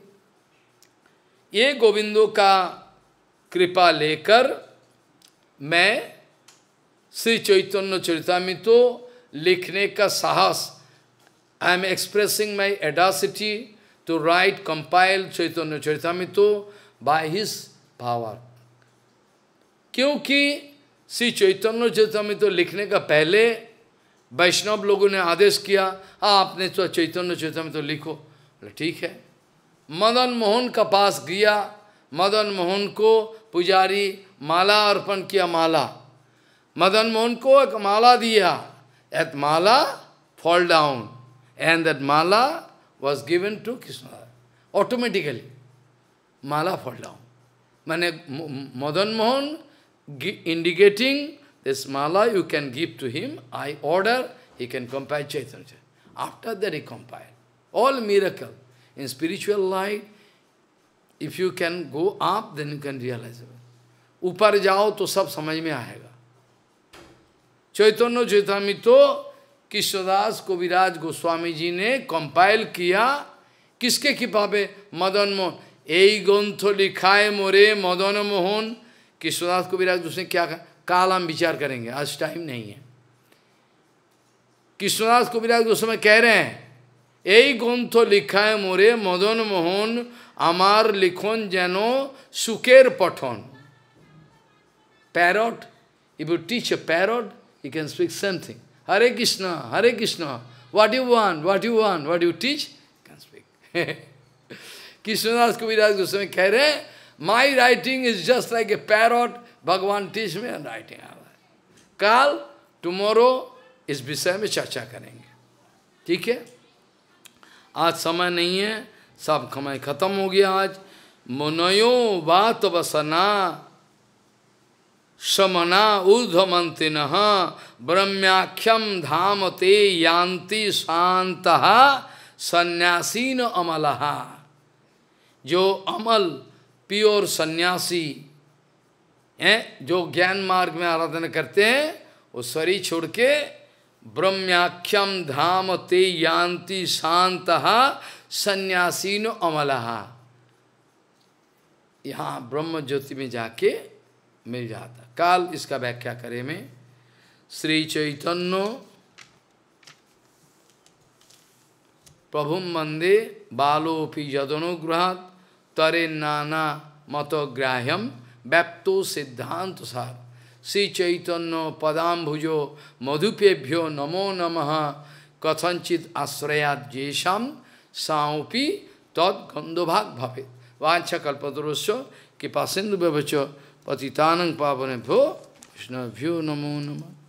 ये गोविंदों का कृपा लेकर मैं श्री चैतन्य चरितामितो लिखने का साहस I am expressing my audacity to write compile Chaitanya चरितामितो बाय हिज पावर क्योंकि श्री चैतन्य चैतमितो लिखने का पहले वैष्णव लोगों ने आदेश किया हाँ आपने तो चैतन्य चैतमितो लिखो ठीक है मदन मोहन का पास गया मदन मोहन को पुजारी माला अर्पण किया माला मदन मोहन को एक माला दिया एत माला फॉल डाउन एंड दैट माला was given to Krishna automatically माला फॉल डाउन मैंने मदन मोहन इंडिकेटिंग दिस माला you can give to him I order he can compile Chaitanya after that he compile all miracle in spiritual life if you can go up then you can realise ऊपर जाओ तो सब समझ में आएगा चैतन्य चैतामित कृष्णदास कविराज गोस्वामी जी ने कंपाइल किया किसके कृपा पे मदन मोहन यही ग्रंथ लिखाए मोरे मदन मोहन कृष्णदास कविराज उसने क्या कहा काल हम विचार करेंगे आज टाइम नहीं है कृष्णदास कविराज गोस्वामी कह रहे हैं यही ग्रंथ लिखाए मोरे मदन मोहन अमार लिखन যেন सुखेर पठन parrot if you parrot you can speak same thing. Hare Krishna, Hare Krishna, what you want, what you want, what you teach, you can speak. Krishnadas Kaviraj Goswami keh my writing is just like a parrot, Bhagavan teach me and writing. Kal, tomorrow, is Vishay me chacha karenge. Thik hai? Aaj samay nahi hai, sab khamay khatam ho gaya aaj. Munayo vata vasana, समना ऊर्धमंतिन ब्रह्माख्यम धाम ते यान्ति शांत सन्यासीन अमलहा जो अमल pure सन्यासी हैं जो ज्ञान मार्ग में आराधना करते हैं वो शरीर छोड़ के ब्रह्म्याख्यम धाम ते यान्ति शांत सन्यासीन अमलहा यहाँ ब्रह्म ज्योति में जाके मिल जाता काल इसका व्याख्या करे में श्री चैतन्य प्रभु मंदे बालोपि यदनुग्रहात तरे नाना मतग्राह्यम व्याप्तो सिद्धांत सार श्री चैतन्य पदाम्भुजो मधुपेभ्यो नमो नमः कथित आश्रया जेशा साउपी तद्गंधभाग भवे वांछा कृपा Sindhu व्यवचो patitanang pavanebhyo, Vishnu namo namah.